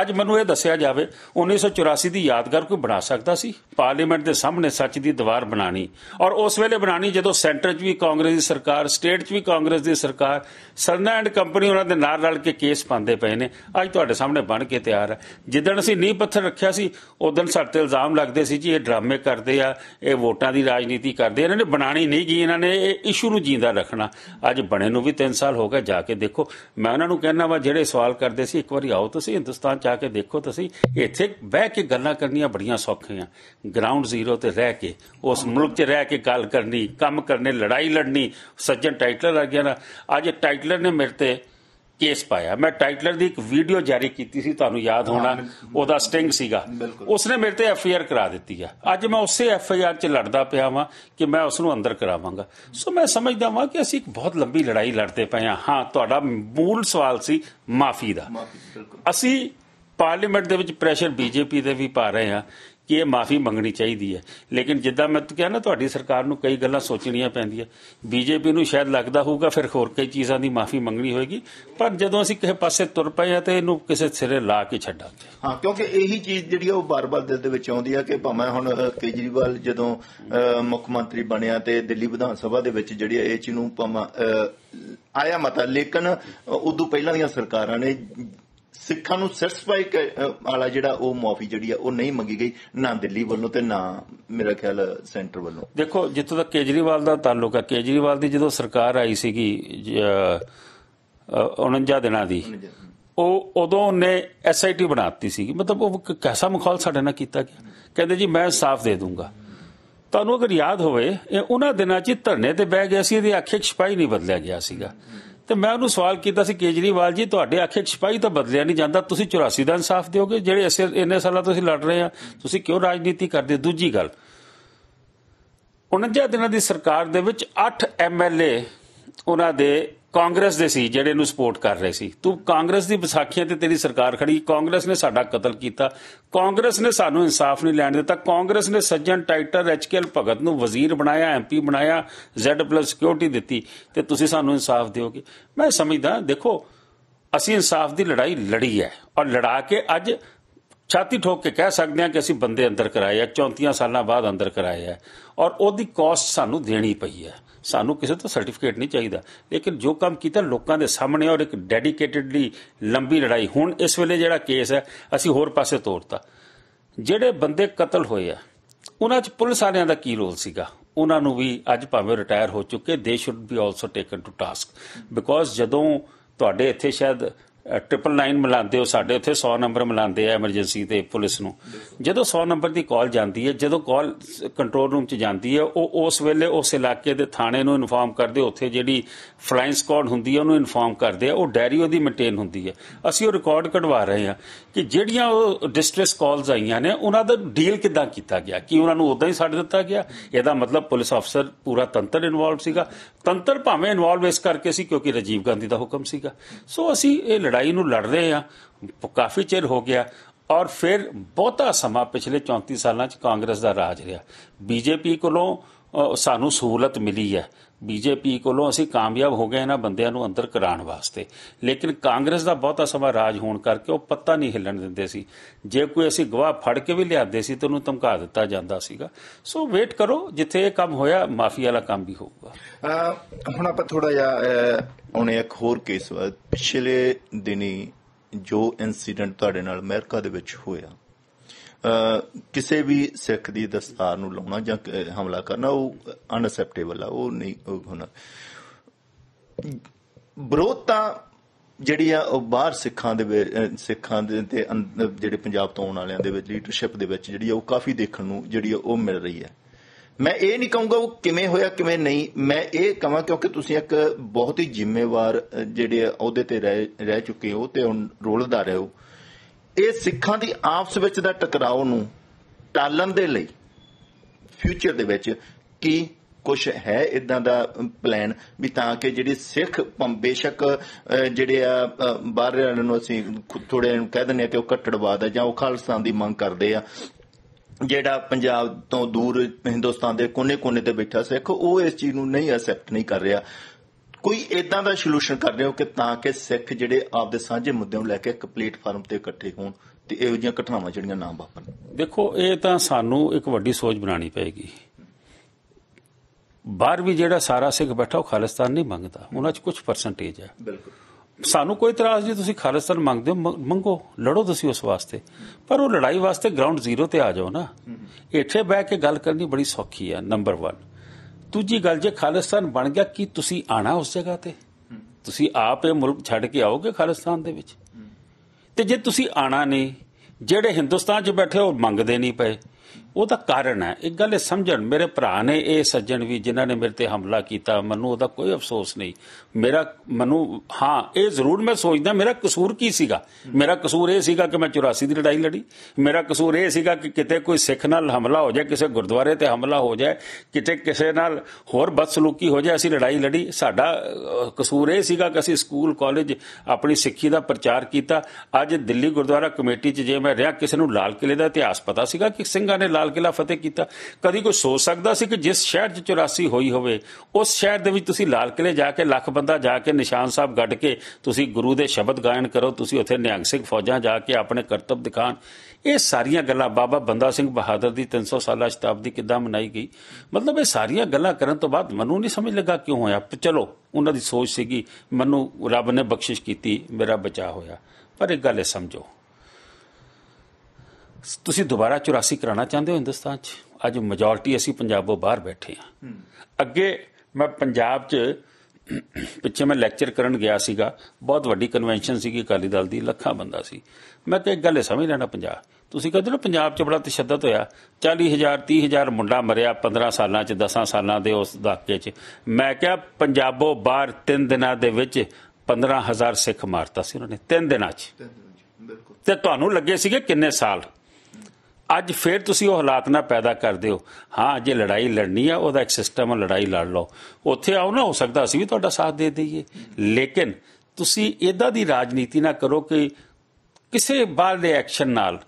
ਅੱਜ ਮੈਨੂੰ ਇਹ ਦੱਸਿਆ ਜਾਵੇ 1984 ਦੀ ਯਾਦਗਾਰ ਕੋਈ ਬਣਾ ਸਕਦਾ ਸੀ ਪਾਰਲੀਮੈਂਟ ਦੇ ਸਾਹਮਣੇ ਸੱਚ ਦੀ ਦੀਵਾਰ ਬਣਾਣੀ ਔਰ ਉਸ ਵੇਲੇ ਬਣਾਣੀ ਜਦੋਂ ਸੈਂਟਰ 'ਚ ਵੀ ਕਾਂਗਰਸ ਦੀ ਸਰਕਾਰ ਸਟੇਟ 'ਚ ਵੀ ਕਾਂਗਰਸ ਦੀ ਸਰਕਾਰ ਸਰਨਾ ਐਂਡ ਕੰਪਨੀ ਉਹਨਾਂ ਦੇ ਨਾਲ ਰਲ ਕੇ ਕੇਸ ਪਾਉਂਦੇ ਪਏ ਨੇ ਅੱਜ ਤੁਹਾਡੇ ਸਾਹਮਣੇ ਬਣ ਕੇ ਤਿਆਰ ਹੈ ਜਿੱਦਣ ਅਸੀਂ ਨੀਂਹ ਪੱਥਰ ਰੱਖਿਆ ਸੀ ਉਦੋਂ ਸਾਡੇ ਤੇ ਇਲਜ਼ਾਮ ਲੱਗਦੇ ਸੀ ਜੀ ਇਹ ਡਰਾਮੇ ਕਰਦੇ ਆ ਇਹ ਵੋਟਾਂ ਦੀ ਰਾਜਨੀਤੀ ਕਰਦੇ ਇਹਨਾਂ ਨੇ ਬਣਾਣੀ ਨਹੀਂ ਗਈ ਇਹਨਾਂ ਨੇ ਇਹ ਇਸ਼ੂ ਨੂੰ ਜਿੰਦਾ ਰੱਖਣਾ ਅੱਜ ਬਣੇ ਨੂੰ ਵੀ 3 ਸਾਲ ਹੋ ਗਏ ਜਾ ਕੇ ਦੇਖੋ ਮੈਂ ਉਹਨਾਂ ਨੂੰ ਕਹਿਣਾ ਵਾ ਜਿਹੜੇ ਸਵਾਲ ਕਰਦੇ ਸੀ ਇੱਕ ਵਾਰੀ ਆਓ ਤੁਸੀਂ ਹਿੰਦੁਸਤਾਨ ਜਾ ਕੇ ਦੇਖੋ ਤੁਸੀਂ ਇੱਥੇ ਬਹਿ ਕੇ ਗੱਲਾਂ ਕਰਨੀਆਂ ਬੜੀਆਂ ਸੌਖੀਆਂ ਗਰਾਊਂਡ ਜ਼ੀਰੋ ਤੇ ਰਹਿ ਕੇ ਉਸ ਮੁਲਕ 'ਚ ਰਹਿ ਕੇ ਗੱਲ ਕਰਨੀ ਕੰਮ ਕਰਨੇ ਲੜਾਈ ਲੜਨੀ ਸੱਜਣ ਟਾਈਟਲਰ ਆ ਗਿਆ ਨਾ ਅੱਜ ਟਾਈਟਲਰ ਨੇ ਮੇਰੇ ਤੇ ਕੇਸ ਪਾਇਆ ਮੈਂ ਟਾਈਟਲਰ ਦੀ ਇੱਕ ਵੀਡੀਓ ਜਾਰੀ ਕੀਤੀ ਸੀ ਤੁਹਾਨੂੰ ਯਾਦ ਹੋਣਾ ਉਹਦਾ ਸਟਿੰਗ ਸੀਗਾ ਉਸਨੇ ਮੇਰੇ ਤੇ ਐਫਆਈਆਰ ਕਰਾ ਦਿੱਤੀ ਆ ਅੱਜ ਮੈਂ ਉਸੇ ਐਫਆਈਆਰ 'ਚ ਲੜਦਾ ਪਿਆ ਵਾਂ ਕਿ ਮੈਂ ਉਸ ਨੂੰ ਅੰਦਰ ਕਰਾਵਾਂਗਾ ਸੋ ਮੈਂ ਸਮਝਦਾ ਵਾਂ ਕਿ ਅਸੀਂ ਇੱਕ ਬਹੁਤ ਲੰਬੀ ਲੜਾਈ ਲੜਦੇ ਪਏ ਆ ਹਾਂ ਤੁਹਾਡਾ ਮੂਲ ਸਵਾਲ ਸੀ ਮਾਫੀ ਦਾ ਅਸੀਂ ਪਾਰਲੀਮੈਂਟ ਦੇ ਵਿੱਚ ਪ੍ਰੈਸ਼ਰ ਬੀਜੇਪੀ ਦੇ ਵੀ ਪਾ ਰਹੇ ਆ ਕਿ ਇਹ ਮਾਫੀ ਮੰਗਣੀ ਚਾਹੀਦੀ ਹੈ ਲੇਕਿਨ ਜਿੱਦਾਂ ਮੈਂ ਤੁਹਾਨੂੰ ਕਿਹਾ ਨਾ ਤੁਹਾਡੀ ਸਰਕਾਰ ਨੂੰ ਕਈ ਗੱਲਾਂ ਸੋਚਣੀਆਂ ਪੈਂਦੀਆਂ ਬੀਜੇਪੀ ਨੂੰ ਸ਼ਾਇਦ ਲੱਗਦਾ ਹੋਊਗਾ ਫਿਰ ਹੋਰ ਕਈ ਚੀਜ਼ਾਂ ਦੀ ਮਾਫੀ ਮੰਗਣੀ ਹੋਏਗੀ ਪਰ ਜਦੋਂ ਅਸੀਂ ਕਿਸੇ ਪਾਸੇ ਤੁਰ ਪਏ ਆ ਤੇ ਇਹਨੂੰ ਕਿਸੇ ਸਿਰੇ ਲਾ ਕੇ ਛੱਡਾਂਗੇ ਹਾਂ ਕਿਉਂਕਿ ਇਹੀ ਚੀਜ਼ ਜਿਹੜੀ ਉਹ ਬਾਰ-ਬਾਰ ਦਿਲ ਦੇ ਵਿੱਚ ਆਉਂਦੀ ਆ ਕਿ ਭਾਵੇਂ ਹੁਣ ਕੇਜਰੀਵਾਲ ਜਦੋਂ ਮੁੱਖ ਮੰਤਰੀ ਬਣਿਆ ਤੇ ਦਿੱਲੀ ਵਿਧਾਨ ਸਭਾ ਦੇ ਵਿੱਚ ਜਿਹੜੀ ਇਹ ਚੀਜ਼ ਨੂੰ ਆਇਆ ਮਤਾ ਲੇਕਿਨ ਉਦੋਂ ਪਹਿਲਾਂ ਦੀਆਂ ਸਰਕਾਰਾਂ ਨੇ ਸਿੱਖਾਂ ਨੂੰ ਸੈਟੀਸਫਾਈ ਵਾਲਾ ਜਿਹੜਾ ਉਹ ਮਾਫੀ ਜਿਹੜੀ ਆ ਉਹ ਨਹੀਂ ਮੰਗੀ ਗਈ ਨਾ ਦਿੱਲੀ ਵੱਲੋਂ ਤੇ ਨਾ ਮੇਰਾ ਖਿਆਲ ਸੈਂਟਰ ਵੱਲੋਂ ਦੇਖੋ ਜਿੱਥੋਂ ਤੱਕ ਕੇਜਰੀਵਾਲ ਦਾ ਤਾਲੁਕ ਹੈ ਕੇਜਰੀਵਾਲ ਦੀ ਜਦੋਂ ਸਰਕਾਰ ਆਈ ਸੀਗੀ 49 ਦਿਨਾਂ ਦੀ ਉਹ ਉਦੋਂ ਉਹਨੇ ਐਸਆਈਟੀ ਬਣਾਤੀ ਸੀ ਮਤਲਬ ਉਹ ਕੈਸਾ ਮਖੌਲ ਸਾਡੇ ਨਾਲ ਕੀਤਾ ਗਿਆ ਕਹਿੰਦੇ ਜੀ ਮੈਂ ਸਾਫ਼ ਦੇ ਦੂੰਗਾ ਤੁਹਾਨੂੰ ਅਗਰ ਯਾਦ ਹੋਵੇ ਇਹ ਉਹਨਾਂ ਦਿਨਾਂ 'ਚ ਧਰਨੇ ਤੇ ਬਹਿ ਗਿਆ ਸੀ ਇਹਦੀ ਅੱਖੇ ਛਪਾਈ ਨਹੀਂ ਬਦਲਿਆ ਗਿਆ ਸੀਗਾ ਤੇ ਮੈਂ ਉਹਨੂੰ ਸਵਾਲ ਕੀਤਾ ਸੀ ਕੇਜਰੀਵਾਲ ਜੀ ਤੁਹਾਡੇ ਆਖੇ ਸਿਪਾਹੀ ਤਾਂ ਬਦਲਿਆ ਨਹੀਂ ਜਾਂਦਾ ਤੁਸੀਂ 84 ਦਾ ਇਨਸਾਫ ਦਿਓਗੇ ਜਿਹੜੇ ਅਸੀਂ ਇੰਨੇ ਸਾਲਾਂ ਅਸੀਂ ਲੜ ਰਹੇ ਆ ਤੁਸੀਂ ਕਿਉਂ ਰਾਜਨੀਤੀ ਕਰਦੇ ਦੂਜੀ ਗੱਲ 49 ਦਿਨਾਂ ਦੀ ਸਰਕਾਰ ਦੇ ਵਿੱਚ 8 ਐਮਐਲਏ ਉਹਨਾਂ ਦੇ ਕਾਂਗਰਸ ਦੇ ਸੀ ਜਿਹੜੇ ਨੂੰ ਸਪੋਰਟ ਕਰ ਰਹੇ ਸੀ ਤੂੰ ਕਾਂਗਰਸ ਦੀ ਵਿਸਾਖੀਆਂ ਤੇ ਤੇਰੀ ਸਰਕਾਰ ਖੜੀ ਕਾਂਗਰਸ ਨੇ ਸਾਡਾ ਕਤਲ ਕੀਤਾ ਕਾਂਗਰਸ ਨੇ ਸਾਨੂੰ ਇਨਸਾਫ ਨਹੀਂ ਲੈਣ ਦਿੱਤਾ ਕਾਂਗਰਸ ਨੇ ਸੱਜਣ ਟਾਈਟਰ ਐਚਕੇਐਲ ਭਗਤ ਨੂੰ ਵਜ਼ੀਰ ਬਣਾਇਆ ਐਮਪੀ ਬਣਾਇਆ ਜ਼ੈਡ ਪਲੱਸ ਸਿਕਿਉਰਿਟੀ ਦਿੱਤੀ ਤੇ ਤੁਸੀਂ ਸਾਨੂੰ ਇਨਸਾਫ ਦਿਓਗੇ ਮੈਂ ਸਮਝਦਾ ਦੇਖੋ ਅਸੀਂ ਇਨਸਾਫ ਦੀ ਲੜਾਈ ਲੜੀ ਹੈ ਔਰ ਲੜਾ ਕੇ ਅੱਜ ਛਾਤੀ ਠੋਕ ਕੇ ਕਹਿ ਸਕਦੇ ਹਾਂ ਕਿ ਅਸੀਂ ਬੰਦੇ ਅੰਦਰ ਕਰਾਏ ਆ 34 ਸਾਲਾਂ ਬਾਅਦ ਅੰਦਰ ਕਰਾਏ ਆ ਔਰ ਉਹਦੀ ਕਾਸਟ ਸਾਨੂੰ ਦੇਣੀ ਪਈ ਹੈ ਸਾਨੂੰ ਕਿਸੇ ਤੋਂ ਸਰਟੀਫਿਕੇਟ ਨਹੀਂ ਚਾਹੀਦਾ ਲੇਕਿਨ ਜੋ ਕੰਮ ਕੀਤਾ ਲੋਕਾਂ ਦੇ ਸਾਹਮਣੇ ਔਰ ਇੱਕ ਡੈਡੀਕੇਟਿਡਲੀ ਲੰਬੀ ਲੜਾਈ ਹੁਣ ਇਸ ਵੇਲੇ ਜਿਹੜਾ ਕੇਸ ਹੈ ਅਸੀਂ ਹੋਰ ਪਾਸੇ ਤੋਰਤਾ ਜਿਹੜੇ ਬੰਦੇ ਕਤਲ ਹੋਏ ਆ ਉਹਨਾਂ 'ਚ ਪੁਲਿਸ ਵਾਲਿਆਂ ਦਾ ਕੀ ਰੋਲ ਸੀਗਾ ਉਹਨਾਂ ਨੂੰ ਵੀ ਅੱਜ ਭਾਵੇਂ ਰਿਟਾਇਰ ਹੋ ਚੁੱਕੇ they should be also taken to task because ਜਦੋਂ ਤੁਹਾਡੇ ਇੱਥੇ ਸ਼ਾਇਦ 999 ਮਿਲਾਉਂਦੇ ਹੋ ਸਾਡੇ ਉੱਥੇ 100 ਨੰਬਰ ਮਿਲਾਉਂਦੇ ਆ ਐਮਰਜੈਂਸੀ ਤੇ ਪੁਲਿਸ ਨੂੰ ਜਦੋਂ 100 ਨੰਬਰ ਦੀ ਕਾਲ ਜਾਂਦੀ ਹੈ ਜਦੋਂ ਕਾਲ ਕੰਟਰੋਲ ਰੂਮ 'ਚ ਜਾਂਦੀ ਹੈ ਉਹ ਉਸ ਵੇਲੇ ਉਸ ਇਲਾਕੇ ਦੇ ਥਾਣੇ ਨੂੰ ਇਨਫਾਰਮ ਕਰਦੇ ਉੱਥੇ ਜਿਹੜੀ ਫਲਾਈਂਗ ਸਕਾਡ ਹੁੰਦੀ ਹੈ ਉਹਨੂੰ ਇਨਫਾਰਮ ਕਰਦੇ ਆ ਉਹ ਡਾਇਰੀ ਉਹਦੀ ਮੇਨਟੇਨ ਹੁੰਦੀ ਹੈ ਅਸੀਂ ਉਹ ਰਿਕਾਰਡ ਕਢਵਾ ਰਹੇ ਹਾਂ ਕਿ ਜਿਹੜੀਆਂ ਉਹ ਡਿਸਟ੍ਰੈਸ ਕਾਲਸ ਆਈਆਂ ਨੇ ਉਹਨਾਂ ਦਾ ਡੀਲ ਕਿੱਦਾਂ ਕੀਤਾ ਗਿਆ ਕਿ ਉਹਨਾਂ ਨੂੰ ਉਦਾਂ ਹੀ ਛੱਡ ਦਿੱਤਾ ਗਿਆ ਇਹਦਾ ਮਤਲਬ ਪੁਲਿਸ ਅਫਸਰ ਪੂਰਾ ਤੰਤਰ ਇਨਵੋਲਵ ਸੀਗਾ ਤੰਤਰ ਭਾਵੇਂ ਇਨਵੋਲਵ ਇਸ ਕਰਕੇ ਸੀ ਕਿਉਂਕਿ ਰਜੀਵ ਗਾਂਧੀ ਦਾ ਹੁਕਮ ਸੀਗਾ ਸੋ ਅਸੀਂ ਇਹ ਲੜਾਈ ਨੂੰ ਲੜ ਰਹੇ ਆ ਕਾਫੀ ਚਿਰ ਹੋ ਗਿਆ ਔਰ ਫਿਰ ਬਹੁਤਾ ਸਮਾਂ ਪਿਛਲੇ 34 ਸਾਲਾਂ 'ਚ ਕਾਂਗਰਸ ਦਾ ਰਾਜ ਰਿਹਾ ਬੀਜੇਪੀ ਕੋਲੋਂ ਸਾਨੂੰ ਸਹੂਲਤ ਮਿਲੀ ਹੈ ਬੀਜੇਪੀ ਕੋਲੋਂ ਅਸੀਂ ਕਾਮਯਾਬ ਹੋ ਗਏ ਇਹਨਾਂ ਬੰਦਿਆਂ ਨੂੰ ਅੰਦਰ ਕਰਾਉਣ ਵਾਸਤੇ ਲੇਕਿਨ ਕਾਂਗਰਸ ਦਾ ਬਹੁਤਾ ਸਮਾਂ ਰਾਜ ਹੋਣ ਕਰਕੇ ਉਹ ਪੱਤਾ ਨਹੀਂ ਹਿੱਲਣ ਦਿੰਦੇ ਸੀ ਜੇ ਕੋਈ ਅਸੀਂ ਗਵਾਹ ਫੜ ਕੇ ਵੀ ਲਿਆਦੇ ਸੀ ਤੇ ਉਹਨੂੰ ਧਮਕਾ ਦਿੱਤਾ ਜਾਂਦਾ ਸੀਗਾ ਸੋ ਵੇਟ ਕਰੋ ਜਿੱਥੇ ਇਹ ਕੰਮ ਹੋਇਆ ਮਾਫੀਆ ਵਾਲਾ ਕੰਮ ਵੀ ਹੋਊਗਾ ਹੁਣ ਆਪਾਂ ਥੋੜਾ ਜਿਹਾ ਉਹਨੇ ਇੱਕ ਹੋਰ ਕੇਸ ਪਿਛਲੇ ਦਿਨੀ ਜੋ ਇਨਸੀਡੈਂਟ ਤੁਹਾਡੇ ਨਾਲ ਅਮਰੀਕਾ ਦੇ ਵਿੱਚ ਹੋਇਆ ਕਿਸੇ ਵੀ ਸਿੱਖ ਦੀ ਦਸਤਾਰ ਨੂੰ ਲਾਉਣਾ ਜਾਂ ਹਮਲਾ ਕਰਨਾ ਉਹ ਅਨਅਸੈਪਟੇਬਲ ਆ ਉਹ ਨਹੀਂ ਹੋਣਾ ਬਰੋਤਾ ਜਿਹੜੀ ਆ ਉਹ ਬਾਹਰ ਸਿੱਖਾਂ ਦੇ ਸਿੱਖਾਂ ਦੇ ਤੇ ਜਿਹੜੇ ਪੰਜਾਬ ਤੋਂ ਆਉਣ ਵਾਲਿਆਂ ਦੇ ਵਿੱਚ ਲੀਡਰਸ਼ਿਪ ਦੇ ਵਿੱਚ ਜਿਹੜੀ ਆ ਉਹ ਕਾਫੀ ਦੇਖਣ ਨੂੰ ਜਿਹੜੀ ਆ ਉਹ ਮਿਲ ਰਹੀ ਹੈ ਮੈਂ ਇਹ ਨਹੀਂ ਕਹੂੰਗਾ ਉਹ ਕਿਵੇਂ ਹੋਇਆ ਕਿਵੇਂ ਨਹੀਂ ਮੈਂ ਇਹ ਕਹਾਂ ਕਿਉਂਕਿ ਤੁਸੀਂ ਇੱਕ ਬਹੁਤ ਹੀ ਜ਼ਿੰਮੇਵਾਰ ਜਿਹੜੇ ਅਹੁਦੇ ਤੇ ਰਹਿ ਚੁੱਕੇ ਹੋ ਤੇ ਹੁਣ ਰੋਲ ਅਦਾ ਰਹੇ ਹੋ ਇਹ ਸਿੱਖਾਂ ਦੀ ਆਪਸ ਵਿੱਚ ਦਾ ਟਕਰਾਓ ਨੂੰ ਟਾਲਣ ਦੇ ਲਈ ਫਿਊਚਰ ਦੇ ਵਿੱਚ ਕੀ ਕੁਝ ਹੈ ਇਦਾਂ ਦਾ ਪਲਾਨ ਵੀ ਤਾਂ ਕਿ ਜਿਹੜੇ ਸਿੱਖ ਬੇਸ਼ੱਕ ਜਿਹੜੇ ਆ ਬਾਹਰ ਵਾਲਿਆਂ ਨੂੰ ਅਸੀਂ ਥੋੜੇ ਕਹਿ ਦਿੰਦੇ ਆ ਕਿ ਉਹ ਕੱਟੜਵਾਦ ਆ ਜਾਂ ਉਹ ਖਾਲਸਾ ਦੀ ਮੰਗ ਕਰਦੇ ਆ ਜਿਹੜਾ ਪੰਜਾਬ ਤੋਂ ਦੂਰ ਹਿੰਦੁਸਤਾਨ ਦੇ ਕੋਨੇ-ਕੋਨੇ ਤੇ ਬੈਠਾ ਸਿੱਖ ਉਹ ਇਸ ਚੀਜ਼ ਨੂੰ ਨਹੀਂ ਐਕਸੈਪਟ ਨਹੀਂ ਕਰ ਰਿਹਾ ਕੋਈ ਇਦਾਂ ਦਾ ਸੋਲੂਸ਼ਨ ਕਰ ਰਹੇ ਹੋ ਕਿ ਤਾਂ ਕਿ ਸਿੱਖ ਜਿਹੜੇ ਆਪਦੇ ਸਾਂਝੇ ਮੁੱਦਿਆਂ ਨੂੰ ਲੈ ਕੇ ਇੱਕ ਪਲੇਟਫਾਰਮ ਤੇ ਇਕੱਠੇ ਹੋਣ ਤੇ ਇਹੋ ਜਿਹੀਆਂ ਘਟਨਾਵਾਂ ਜਿਹੜੀਆਂ ਨਾ ਵਾਪਰਨ ਦੇਖੋ ਇਹ ਤਾਂ ਸਾਨੂੰ ਇੱਕ ਵੱਡੀ ਸੋਚ ਬਣਾਉਣੀ ਪਏਗੀ ਬਾਹਰ ਵੀ ਜਿਹੜਾ ਸਾਰਾ ਸਿੱਖ ਬੈਠਾ ਉਹ ਖਾਲਿਸਤਾਨ ਨਹੀਂ ਮੰਗਦਾ ਉਹਨਾਂ 'ਚ ਕੁਝ ਪਰਸੈਂਟੇਜ ਹੈ ਬਿਲਕੁਲ ਸਾਨੂੰ ਕੋਈ ਇਤਰਾਜ਼ ਨਹੀਂ ਤੁਸੀਂ ਖਾਲਿਸਤਾਨ ਮੰਗਦੇ ਹੋ ਮੰਗੋ ਲੜੋ ਤੁਸੀਂ ਉਸ ਵਾਸਤੇ ਪਰ ਉਹ ਲੜਾਈ ਵਾਸਤੇ ਗਰਾਊਂਡ ਜ਼ੀਰੋ ਤੇ ਆ ਜਾਓ ਨਾ ਇੱਥੇ ਬੈ ਕੇ ਗੱਲ ਕਰਨੀ ਬੜੀ ਸੌਖੀ ਆ ਨੰਬਰ 1 ਦੂਜੀ ਗੱਲ ਜੇ ਖਾਲਿਸਤਾਨ ਬਣ ਗਿਆ ਕੀ ਤੁਸੀਂ ਆਣਾ ਉਸ ਜਗ੍ਹਾ ਤੇ ਤੁਸੀਂ ਆਪ ਇਹ ਮੁਲਕ ਛੱਡ ਕੇ ਆਓਗੇ ਖਾਲਿਸਤਾਨ ਦੇ ਵਿੱਚ ਤੇ ਜੇ ਤੁਸੀਂ ਆਣਾ ਨਹੀਂ ਜਿਹੜੇ ਹਿੰਦੁਸਤਾਨ 'ਚ ਬੈਠੇ ਉਹ ਮੰਗਦੇ ਨਹੀਂ ਪਏ ਉਹਦਾ ਕਾਰਨ ਹੈ ਇੱਕ ਗੱਲ ਸਮਝਣ ਮੇਰੇ ਭਰਾ ਨੇ ਇਹ ਸੱਜਣ ਵੀ ਜਿਨ੍ਹਾਂ ਨੇ ਮੇਰੇ ਤੇ ਹਮਲਾ ਕੀਤਾ ਮੈਨੂੰ ਉਹਦਾ ਕੋਈ ਅਫਸੋਸ ਨਹੀਂ ਮੇਰਾ ਮੈਨੂੰ ਹਾਂ ਇਹ ਜ਼ਰੂਰ ਮੈਂ ਸੋਚਦਾ ਮੇਰਾ ਕਸੂਰ ਕੀ ਸੀਗਾ ਮੇਰਾ ਕਸੂਰ ਇਹ ਸੀਗਾ ਕਿ ਮੈਂ 84 ਦੀ ਲੜਾਈ ਲੜੀ ਮੇਰਾ ਕਸੂਰ ਇਹ ਸੀਗਾ ਕਿ ਕਿਤੇ ਕੋਈ ਸਿੱਖ ਨਾਲ ਹਮਲਾ ਹੋ ਜਾਏ ਕਿਸੇ ਗੁਰਦੁਆਰੇ ਤੇ ਹਮਲਾ ਹੋ ਜਾਏ ਕਿਤੇ ਕਿਸੇ ਨਾਲ ਹੋਰ ਬਦਸਲੂਕੀ ਹੋ ਜਾਏ ਅਸੀਂ ਲੜਾਈ ਲੜੀ ਸਾਡਾ ਕਸੂਰ ਇਹ ਸੀਗਾ ਕਿ ਅਸੀਂ ਸਕੂਲ ਕਾਲਜ ਆਪਣੀ ਸਿੱਖੀ ਦਾ ਪ੍ਰਚਾਰ ਕੀਤਾ ਅੱਜ ਦਿੱਲੀ ਗੁਰਦੁਆਰਾ ਕਮੇਟੀ 'ਚ ਜੇ ਮੈਂ ਰਿਹਾ ਕਿਸੇ ਨੂੰ ਲਾਲ ਕਿਲੇ ਦਾ ਇਤਿਹਾਸ ਪਤਾ ਸੀਗਾ ਕਿ ਸਿੰਘਾਂ ਨੇ ਲਾਲ ਕਿਲਾ ਫਤਿਹ ਕੀਤਾ ਕਦੀ ਕੋਈ ਸੋਚ ਸਕਦਾ ਸੀ ਕਿ ਜਿਸ ਸ਼ਹਿਰ 'ਚ 84 ਹੋਈ ਹੋਵੇ ਉਸ ਸ਼ਹਿਰ ਦੇ ਵਿੱਚ ਤੁਸੀਂ ਲਾਲ ਕਿਲੇ ਜਾ ਕੇ ਲੱਖ ਬੰਦਾ ਜਾ ਕੇ ਨਿਸ਼ਾਨ ਸਾਹਿਬ ਗੱਡ ਕੇ ਤੁਸੀਂ ਗੁਰੂ ਦੇ ਸ਼ਬਦ ਗਾਇਨ ਕਰੋ ਤੁਸੀਂ ਉੱਥੇ ਨਿਹੰਗ ਸਿੰਘ ਫੌਜਾਂ ਜਾ ਕੇ ਆਪਣੇ ਕਰਤੱਵ ਦਿਖਾਣ ਇਹ ਸਾਰੀਆਂ ਗੱਲਾਂ ਬਾਬਾ ਬੰਦਾ ਸਿੰਘ ਬਹਾਦਰ ਦੀ 300 ਸਾਲਾ ਸ਼ਤਾਬਦੀ ਕਿਦਾਂ ਮਨਾਈ ਗਈ ਮਤਲਬ ਇਹ ਸਾਰੀਆਂ ਗੱਲਾਂ ਕਰਨ ਤੋਂ ਬਾਅਦ ਮਨੂੰ ਨਹੀਂ ਸਮਝ ਲੱਗਾ ਕਿਉਂ ਹੋਇਆ ਚਲੋ ਉਹਨਾਂ ਦੀ ਸੋਚ ਸੀਗੀ ਮਨੂੰ ਰੱਬ ਨੇ ਬਖਸ਼ਿਸ਼ ਕੀਤੀ ਮੇਰਾ ਬਚਾ ਹੋਇਆ ਪਰ ਇੱਕ ਗੱਲ ਇਹ ਸਮਝੋ ਤੁਸੀਂ ਦੁਬਾਰਾ 84 ਕਰਾਣਾ ਚਾਹੁੰਦੇ ਹੋ ਹਿੰਦੁਸਤਾਨ 'ਚ ਅੱਜ ਮੈਜੋਰਟੀ ਅਸੀਂ ਪੰਜਾਬੋਂ ਬਾਹਰ ਬੈਠੇ ਆ ਅੱਗੇ ਮੈਂ ਪੰਜਾਬ 'ਚ ਪਿੱਛੇ ਮੈਂ ਲੈਕਚਰ ਕਰਨ ਗਿਆ ਸੀਗਾ ਬਹੁਤ ਵੱਡੀ ਕਨਵੈਨਸ਼ਨ ਸੀਗੀ ਅਕਾਲੀ ਦਲ ਦੀ ਲੱਖਾਂ ਬੰਦਾ ਸੀ ਮੈਂ ਤੇ ਇੱਕ ਗੱਲ ਸਮਝ ਲੈਣਾ ਪੰਜਾਬ ਤੁਸੀਂ ਕਹਿੰਦੇ ਹੋ ਪੰਜਾਬ 'ਚ ਬੜਾ ਤਸ਼ੱਦਦ ਹੋਇਆ 40000 30000 ਮੁੰਡਾ ਮਰਿਆ 15 ਸਾਲਾਂ 'ਚ 10 ਸਾਲਾਂ ਦੇ ਉਸ ਦਾਕੇ 'ਚ ਮੈਂ ਕਿਹਾ ਪੰਜਾਬੋਂ ਬਾਹਰ 3 ਦਿਨਾਂ ਦੇ ਵਿੱਚ 15000 ਸਿੱਖ ਮਾਰਤਾ ਸੀ ਉਹਨਾਂ ਨੇ 3 ਦਿਨਾਂ 'ਚ ਤੇ ਤੁਹਾਨੂੰ ਲੱਗੇ ਸੀਗੇ ਕਿੰਨੇ ਸਾਲ ਅੱਜ ਫਿਰ ਤੁਸੀਂ ਉਹ ਹਾਲਾਤ ਨਾ ਪੈਦਾ ਕਰ ਦਿਓ ਹਾਂ ਜੇ ਲੜਾਈ ਲੜਨੀ ਆ ਉਹਦਾ ਇੱਕ ਸਿਸਟਮ ਆ ਲੜਾਈ ਲੜ ਲਓ ਉੱਥੇ ਆਓ ਨਾ ਹੋ ਸਕਦਾ ਅਸੀਂ ਵੀ ਤੁਹਾਡਾ ਸਾਥ ਦੇ ਦਈਏ ਲੇਕਿਨ ਤੁਸੀਂ ਇਦਾਂ ਦੀ ਰਾਜਨੀਤੀ ਨਾ ਕਰੋ ਕਿ ਕਿਸੇ ਬਾਹਰ ਦੇ ਐਕਸ਼ਨ ਨਾਲ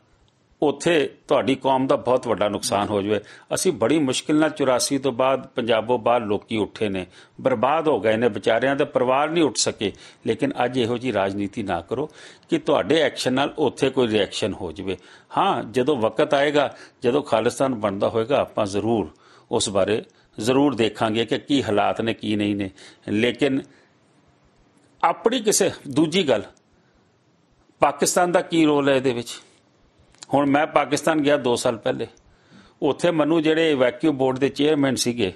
ਉੱਥੇ ਤੁਹਾਡੀ ਕੌਮ ਦਾ ਬਹੁਤ ਵੱਡਾ ਨੁਕਸਾਨ ਹੋ ਜਾਵੇ ਅਸੀਂ ਬੜੀ ਮੁਸ਼ਕਿਲ ਨਾਲ 84 ਤੋਂ ਬਾਅਦ ਪੰਜਾਬੋਂ ਬਾਹਰ ਲੋਕੀ ਉੱਠੇ ਨੇ ਬਰਬਾਦ ਹੋ ਗਏ ਨੇ ਵਿਚਾਰਿਆਂ ਦੇ ਪਰਿਵਾਰ ਨਹੀਂ ਉੱਠ ਸਕੇ ਲੇਕਿਨ ਅੱਜ ਇਹੋ ਜੀ ਰਾਜਨੀਤੀ ਨਾ ਕਰੋ ਕਿ ਤੁਹਾਡੇ ਐਕਸ਼ਨ ਨਾਲ ਉੱਥੇ ਕੋਈ ਰਿਐਕਸ਼ਨ ਹੋ ਜਾਵੇ ਹਾਂ ਜਦੋਂ ਵਕਤ ਆਏਗਾ ਜਦੋਂ ਖਾਲਿਸਤਾਨ ਬਣਦਾ ਹੋਏਗਾ ਆਪਾਂ ਜ਼ਰੂਰ ਉਸ ਬਾਰੇ ਜ਼ਰੂਰ ਦੇਖਾਂਗੇ ਕਿ ਕੀ ਹਾਲਾਤ ਨੇ ਕੀ ਨਹੀਂ ਨੇ ਲੇਕਿਨ ਆਪਣੀ ਕਿਸੇ ਦੂਜੀ ਗੱਲ ਪਾਕਿਸਤਾਨ ਦਾ ਕੀ ਰੋਲ ਹੈ ਇਹਦੇ ਵਿੱਚ ਹੁਣ ਮੈਂ ਪਾਕਿਸਤਾਨ ਗਿਆ 2 ਸਾਲ ਪਹਿਲੇ ਉੱਥੇ ਮੈਨੂੰ ਜਿਹੜੇ ਵੈਕਿਊ ਬੋਰਡ ਦੇ ਚੇਅਰਮੈਨ ਸੀਗੇ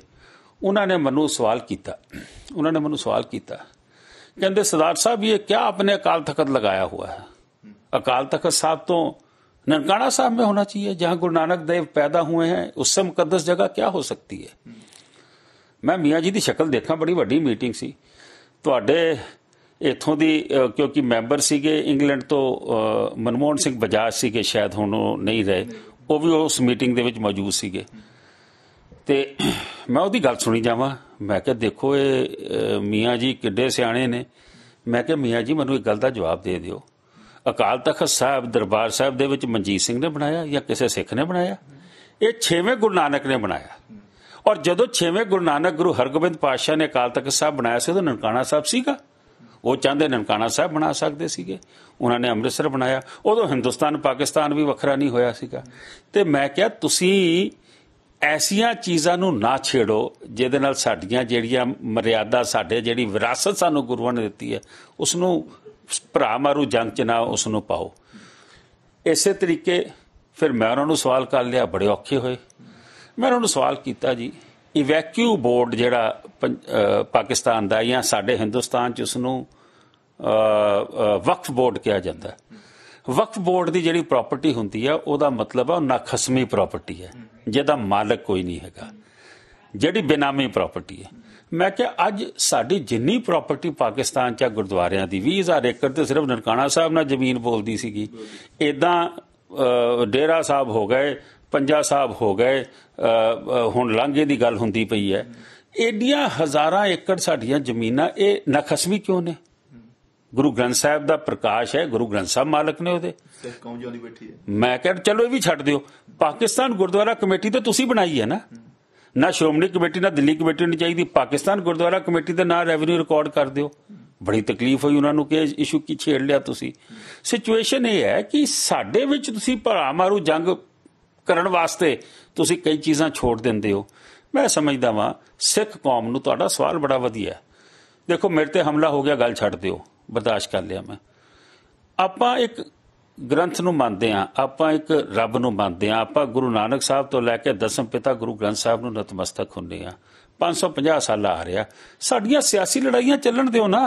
ਉਹਨਾਂ ਨੇ ਮੈਨੂੰ ਸਵਾਲ ਕੀਤਾ ਉਹਨਾਂ ਨੇ ਮੈਨੂੰ ਸਵਾਲ ਕੀਤਾ ਕਹਿੰਦੇ ਸਰਦਾਰ ਸਾਹਿਬ ਇਹ ਕਿਆ ਆਪਨੇ ਅਕਾਲ ਤਖਤ ਲਗਾਇਆ ਹੋਇਆ ਹੈ ਅਕਾਲ ਤਖਤ ਸਾਹਿਬ ਤੋਂ ਨਨਕਾਣਾ ਸਾਹਿਬ ਮੇ ਹੋਣਾ ਚਾਹੀਏ ਜਹਾਂ ਗੁਰੂ ਨਾਨਕ ਦੇਵ ਪੈਦਾ ਹੋਏ ਹੈ उससे मुकद्दस ਜਗ੍ਹਾ ਕਿਆ ਹੋ ਸਕਦੀ ਹੈ ਮੈਂ ਮੀਆਂ ਜੀ ਦੀ ਸ਼ਕਲ ਦੇਖਾਂ ਬੜੀ ਵੱਡੀ ਮੀਟਿੰਗ ਸੀ ਤੁਹਾਡੇ ਇਥੋਂ ਦੀ ਕਿਉਂਕਿ ਮੈਂਬਰ ਸੀਗੇ ਇੰਗਲੈਂਡ ਤੋਂ ਮਨਮੋਹਨ ਸਿੰਘ ਬਜਾਜ ਸੀਗੇ ਸ਼ਾਇਦ ਹੁਣ ਉਹ ਨਹੀਂ ਰਹੇ ਉਹ ਵੀ ਉਸ ਮੀਟਿੰਗ ਦੇ ਵਿੱਚ ਮੌਜੂਦ ਸੀਗੇ ਤੇ ਮੈਂ ਉਹਦੀ ਗੱਲ ਸੁਣੀ ਜਾਵਾਂ ਮੈਂ ਕਿਹਾ ਦੇਖੋ ਇਹ ਮੀਆਂ ਜੀ ਕਿੱਡੇ ਸਿਆਣੇ ਨੇ ਮੈਂ ਕਿਹਾ ਮੀਆਂ ਜੀ ਮੈਨੂੰ ਇੱਕ ਗੱਲ ਦਾ ਜਵਾਬ ਦੇ ਦਿਓ ਅਕਾਲ ਤਖਤ ਸਾਹਿਬ ਦਰਬਾਰ ਸਾਹਿਬ ਦੇ ਵਿੱਚ ਮਨਜੀਤ ਸਿੰਘ ਨੇ ਬਣਾਇਆ ਜਾਂ ਕਿਸੇ ਸਿੱਖ ਨੇ ਬਣਾਇਆ ਇਹ ਛੇਵੇਂ ਗੁਰੂ ਨਾਨਕ ਨੇ ਬਣਾਇਆ ਔਰ ਜਦੋਂ ਛੇਵੇਂ ਗੁਰੂ ਨਾਨਕ ਗੁਰੂ ਹਰਗੋਬਿੰਦ ਪਾਤਸ਼ਾਹ ਨੇ ਅਕਾਲ ਤਖਤ ਸਾਹਿਬ ਬਣਾਇਆ ਸੀ ਉਹ ਨਨਕਾਣਾ ਸਾਹਿਬ ਸੀਗਾ ਉਹ ਚਾਹੁੰਦੇ ਨਨਕਾਣਾ ਸਾਹਿਬ ਬਣਾ ਸਕਦੇ ਸੀਗੇ ਉਹਨਾਂ ਨੇ ਅੰਮ੍ਰਿਤਸਰ ਬਣਾਇਆ ਉਦੋਂ ਹਿੰਦੁਸਤਾਨ ਪਾਕਿਸਤਾਨ ਵੀ ਵੱਖਰਾ ਨਹੀਂ ਹੋਇਆ ਸੀਗਾ ਤੇ ਮੈਂ ਕਿਹਾ ਤੁਸੀਂ ਐਸੀਆਂ ਚੀਜ਼ਾਂ ਨੂੰ ਨਾ ਛੇੜੋ ਜਿਹਦੇ ਨਾਲ ਸਾਡੀਆਂ ਜਿਹੜੀਆਂ ਮਰਿਆਦਾ ਸਾਡੇ ਜਿਹੜੀ ਵਿਰਾਸਤ ਸਾਨੂੰ ਗੁਰੂਆਂ ਨੇ ਦਿੱਤੀ ਹੈ ਉਸ ਨੂੰ ਭਰਾ ਮਾਰੂ ਜੰਗ ਚ ਨਾ ਉਸ ਨੂੰ ਪਾਓ ਇਸੇ ਤਰੀਕੇ ਫਿਰ ਮੈਂ ਉਹਨਾਂ ਨੂੰ ਸਵਾਲ ਕਰ ਲਿਆ ਬੜੇ ਔਖੇ ਹੋਏ ਮੈਂ ਉਹਨਾਂ ਨੂੰ ਸਵਾਲ ਕੀਤਾ ਜੀ ਇਵੈਕਿਊ ਬੋਰਡ ਜਿਹੜਾ ਪਾਕਿਸਤਾਨ ਦਾ ਜਾਂ ਸਾਡੇ ਹਿੰਦੁਸਤਾਨ 'ਚ ਉਸ ਨੂੰ ਵਕਫ ਬੋਰਡ ਕਿਹਾ ਜਾਂਦਾ ਵਕਫ ਬੋਰਡ ਦੀ ਜਿਹੜੀ ਪ੍ਰਾਪਰਟੀ ਹੁੰਦੀ ਆ ਉਹਦਾ ਮਤਲਬ ਆ ਉਹ ਖਸਮੀ ਪ੍ਰਾਪਰਟੀ ਹੈ ਜਿਹਦਾ ਮਾਲਕ ਕੋਈ ਨਹੀਂ ਹੈਗਾ ਜਿਹੜੀ ਬਿਨਾਮੀ ਪ੍ਰਾਪਰਟੀ ਹੈ ਮੈਂ ਕਿਹਾ ਅੱਜ ਸਾਡੀ ਜਿੰਨੀ ਪ੍ਰਾਪਰਟੀ ਪਾਕਿਸਤਾਨ 'ਚ ਗੁਰਦੁਆਰਿਆਂ ਦੀ 20000 ਏਕੜ ਤੇ ਸਿਰਫ ਨਨਕਾਣਾ ਸਾਹਿਬ ਨਾਲ ਜ਼ਮੀਨ ਬੋਲਦੀ ਸੀਗੀ ਇਦਾਂ ਡੇਰਾ ਸਾਹਿਬ ਹੋ ਗਏ ਪੰਜਾ ਸਾਹਿਬ ਹੋ ਗਏ ਹੁਣ ਲਾਂਗੇ ਦੀ ਗੱਲ ਹੁੰਦੀ ਪਈ ਹੈ ਏਡੀਆਂ ਹਜ਼ਾਰਾਂ ਏਕੜ ਸਾਡੀਆਂ ਜ਼ਮੀਨਾਂ ਇਹ ਨਖਸਮੀ ਕਿਉਂ ਨੇ ਗੁਰੂ ਗ੍ਰੰਥ ਸਾਹਿਬ ਦਾ ਪ੍ਰਕਾਸ਼ ਹੈ ਗੁਰੂ ਗ੍ਰੰਥ ਸਾਹਿਬ ਮਾਲਕ ਨੇ ਉਹਦੇ ਬੈਠੀ ਮੈਂ ਕਿਹਾ ਚਲੋ ਇਹ ਵੀ ਛੱਡ ਦਿਓ ਪਾਕਿਸਤਾਨ ਗੁਰਦੁਆਰਾ ਕਮੇਟੀ ਤਾਂ ਤੁਸੀਂ ਬਣਾਈ ਹੈ ਨਾ ਨਾ ਸ਼੍ਰੋਮਣੀ ਕਮੇਟੀ ਨਾ ਦਿੱਲੀ ਕਮੇਟੀ ਨਹੀਂ ਚਾਹੀਦੀ ਪਾਕਿਸਤਾਨ ਗੁਰਦੁਆਰਾ ਕਮੇਟੀ ਦਾ ਨਾ ਰੈਵਨਿਊ ਰਿਕਾਰਡ ਕਰ ਦਿਓ ਬੜੀ ਤਕਲੀਫ ਹੋਈ ਉਹਨਾਂ ਨੂੰ ਕਿ ਇਸ਼ੂ ਕੀ ਛੇੜ ਲਿਆ ਤੁਸੀਂ ਸਿਚੁਏਸ਼ਨ ਇਹ ਹੈ ਕਿ ਸਾਡੇ ਵਿੱਚ ਤੁਸੀਂ ਭਰਾ ਮਾਰੂ ਜੰਗ ਕਰਨ ਵਾਸਤੇ ਤੁਸੀਂ ਕਈ ਚੀਜ਼ਾਂ ਛੋੜ ਦਿੰਦੇ ਹੋ ਮੈਂ ਸਮਝਦਾ ਵਾਂ ਸਿੱਖ ਕੌਮ ਨੂੰ ਤੁਹਾਡਾ ਸਵਾਲ ਬੜਾ ਵਧੀਆ ਹੈ ਦੇਖੋ ਮੇਰੇ ਤੇ ਹਮਲਾ ਹੋ ਗਿਆ ਗੱਲ ਛੱਡ ਦਿਓ ਬਰਦਾਸ਼ਤ ਕਰ ਲਿਆ ਮੈਂ ਆਪਾਂ ਇੱਕ ਗ੍ਰੰਥ ਨੂੰ ਮੰਨਦੇ ਆ ਆਪਾਂ ਇੱਕ ਰੱਬ ਨੂੰ ਮੰਨਦੇ ਆ ਆਪਾਂ ਗੁਰੂ ਨਾਨਕ ਸਾਹਿਬ ਤੋਂ ਲੈ ਕੇ ਦਸਮ ਪਿਤਾ ਗੁਰੂ ਗ੍ਰੰਥ ਸਾਹਿਬ ਨੂੰ ਨਤਮਸਤਕ ਹੁੰਦੇ ਆ 550 ਸਾਲ ਆ ਰਿਹਾ ਸਾਡੀਆਂ ਸਿਆਸੀ ਲੜਾਈਆਂ ਚੱਲਣ ਦਿਓ ਨਾ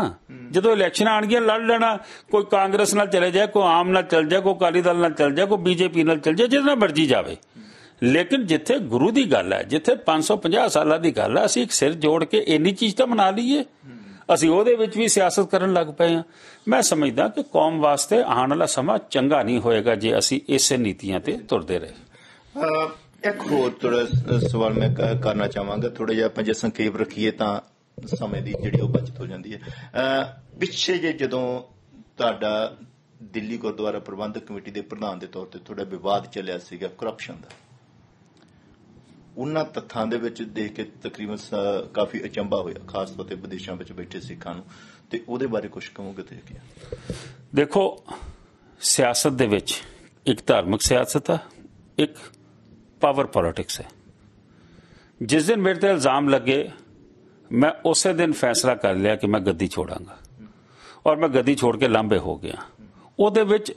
ਜਦੋਂ ਇਲੈਕਸ਼ਨ ਆਣਗੀਆਂ ਲੜ ਲੈਣਾ ਕੋਈ ਕਾਂਗਰਸ ਨਾਲ ਚਲੇ ਜਾਏ ਕੋਈ ਆਮ ਨਾਲ ਚਲ ਜਾਏ ਕੋਈ ਕਾਲੀ ਦਲ ਨਾਲ ਚਲ ਜਾਏ ਕੋਈ ਬੀਜੇਪੀ ਨਾਲ ਚਲ ਜਾਏ ਜਿੰਨਾ ਨਾਲ ਮਰਜੀ ਜਾਵੇ ਲੇਕਿਨ ਜਿੱਥੇ ਗੁਰੂ ਦੀ ਗੱਲ ਹੈ ਜਿੱਥੇ 550 ਸਾਲਾਂ ਦੀ ਗੱਲ ਹੈ ਅਸੀਂ ਇੱਕ ਸਿਰ ਜੋੜ ਕੇ ਇੰਨੀ ਚੀਜ਼ ਤਾਂ ਮਨਾ ਲਈਏ ਅਸੀਂ ਉਹਦੇ ਵਿੱਚ ਵੀ ਸਿਆਸਤ ਕਰਨ ਲੱਗ ਪਏ ਆ ਮੈਂ ਸਮਝਦਾ ਕਿ ਕੌਮ ਵਾਸਤੇ ਆਉਣ ਵਾਲਾ ਸਮਾਂ ਚੰਗਾ ਨਹੀਂ ਹੋਏਗਾ ਜੇ ਅਸੀਂ ਇਸੇ ਨੀਤੀਆਂ ਤੇ ਤੁਰਦੇ ਰਹੇ ਇੱਕ ਹੋਰ ਥੋੜਾ ਸਵਾਲ ਮੈਂ ਕਰਨਾ ਚਾਹਾਂਗਾ ਥੋੜਾ ਜਿਹਾ ਆਪਾਂ ਜੇ ਸੰਖੇਪ ਰੱਖੀਏ ਤਾਂ ਸਮੇਂ ਦੀ ਜਿਹੜੀ ਉਹ ਬਚਤ ਹੋ ਜਾਂਦੀ ਹੈ ਪਿੱਛੇ ਜੇ ਜਦੋਂ ਤੁਹਾਡਾ ਦਿੱਲੀ ਗੁਰਦੁਆਰਾ ਪ੍ਰਬੰਧਕ ਕਮੇਟੀ ਦੇ ਪ੍ਰਧਾਨ ਦੇ ਤੌਰ ਤੇ ਥੋੜਾ ਵਿਵਾਦ ਚੱਲਿਆ ਸੀਗਾ ਕਰਪਸ਼ਨ ਦਾ ਉਹਨਾਂ ਤੱਥਾਂ ਦੇ ਵਿੱਚ ਦੇਖ ਕੇ ਤਕਰੀਬਨ ਕਾਫੀ ਅਚੰਭਾ ਹੋਇਆ ਖਾਸ ਤੌਰ ਤੇ ਵਿਦੇਸ਼ਾਂ ਵਿੱਚ ਬੈਠੇ ਸਿੱਖਾਂ ਨੂੰ ਤੇ ਉਹਦੇ ਬਾਰੇ ਕੁਝ ਕਹੋਗੇ ਤੇ ਕੀ ਦੇਖੋ ਸਿਆਸਤ ਦੇ ਵਿੱਚ ਇੱਕ ਧਾਰਮਿਕ ਸਿਆਸਤ ਆ ਇੱਕ ਪਾਵਰ ਪੋਲਿਟਿਕਸ ਹੈ ਜਿਸ ਦਿਨ ਮੇਰੇ ਤੇ ਇਲਜ਼ਾਮ ਲੱਗੇ ਮੈਂ ਉਸੇ ਦਿਨ ਫੈਸਲਾ ਕਰ ਲਿਆ ਕਿ ਮੈਂ ਗੱਦੀ ਛੋੜਾਂਗਾ ਔਰ ਮੈਂ ਗੱਦੀ ਛੋੜ ਕੇ ਲਾਂਬੇ ਹੋ ਗਿਆ ਉਹਦੇ ਵਿੱਚ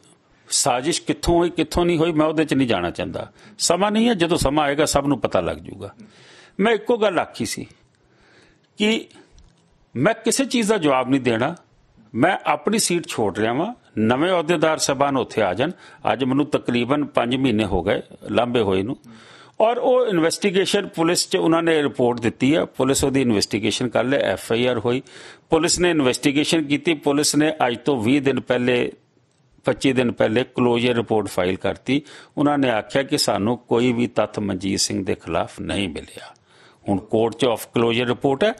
ਸਾਜ਼ਿਸ਼ ਕਿੱਥੋਂ ਹੋਈ ਕਿੱਥੋਂ ਨਹੀਂ ਹੋਈ ਮੈਂ ਉਹਦੇ 'ਚ ਨਹੀਂ ਜਾਣਾ ਚਾਹੁੰਦਾ ਸਮਾਂ ਨਹੀਂ ਹੈ ਜਦੋਂ ਸਮਾਂ ਆਏਗਾ ਸਭ ਨੂੰ ਪਤਾ ਲੱਗ ਜਾਊਗਾ ਮੈਂ ਇੱਕੋ ਗੱਲ ਆਖੀ ਸੀ ਕਿ ਮੈਂ ਕਿਸੇ ਚੀਜ਼ ਦਾ ਜਵਾਬ ਨਹੀਂ ਦੇਣਾ ਮੈਂ ਆਪਣੀ ਸੀਟ ਛੋੜ ਰਿਹਾ ਹਾਂ ਨਵੇਂ ਅਹੁਦੇਦਾਰ ਨੂੰ ਉੱਥੇ ਆ ਜਾਣ ਅੱਜ ਮੈਨੂੰ ਤਕਰੀਬਨ 5 ਮਹੀਨੇ ਹੋ ਗਏ ਲੰਬੇ ਹੋਏ ਨੂੰ ਔਰ ਉਹ ਇਨਵੈਸਟੀਗੇਸ਼ਨ ਪੁਲਿਸ 'ਚ ਉਹਨਾਂ ਨੇ ਰਿਪੋਰਟ ਦਿੱਤੀ ਆ ਪੁਲਿਸ ਉਹਦੀ ਇਨਵੈਸਟੀਗੇਸ਼ਨ ਕਰ ਲੈ ਐਫ ਆਈ ਆਰ ਹੋਈ ਪੁਲਿਸ ਨੇ ਇਨਵੈਸਟੀਗੇਸ਼ਨ ਕੀਤੀ ਪੁਲਿਸ ਨੇ ਅੱਜ ਤੋਂ 20 ਦਿਨ ਪਹਿਲੇ 25 ਦਿਨ ਪਹਿਲੇ ਕਲੋਜ਼ਰ ਰਿਪੋਰਟ ਫਾਈਲ ਕਰਤੀ ਉਹਨਾਂ ਨੇ ਆਖਿਆ ਕਿ ਸਾਨੂੰ ਕੋਈ ਵੀ ਤੱਥ ਮਨਜੀਤ ਸਿੰਘ ਦੇ ਖਿਲਾਫ ਨਹੀਂ ਮਿਲਿਆ ਹੁਣ ਕੋਰਟ 'ਚ ਆਫ ਕਲੋਜ਼ਰ ਰਿਪੋਰਟ ਹੈ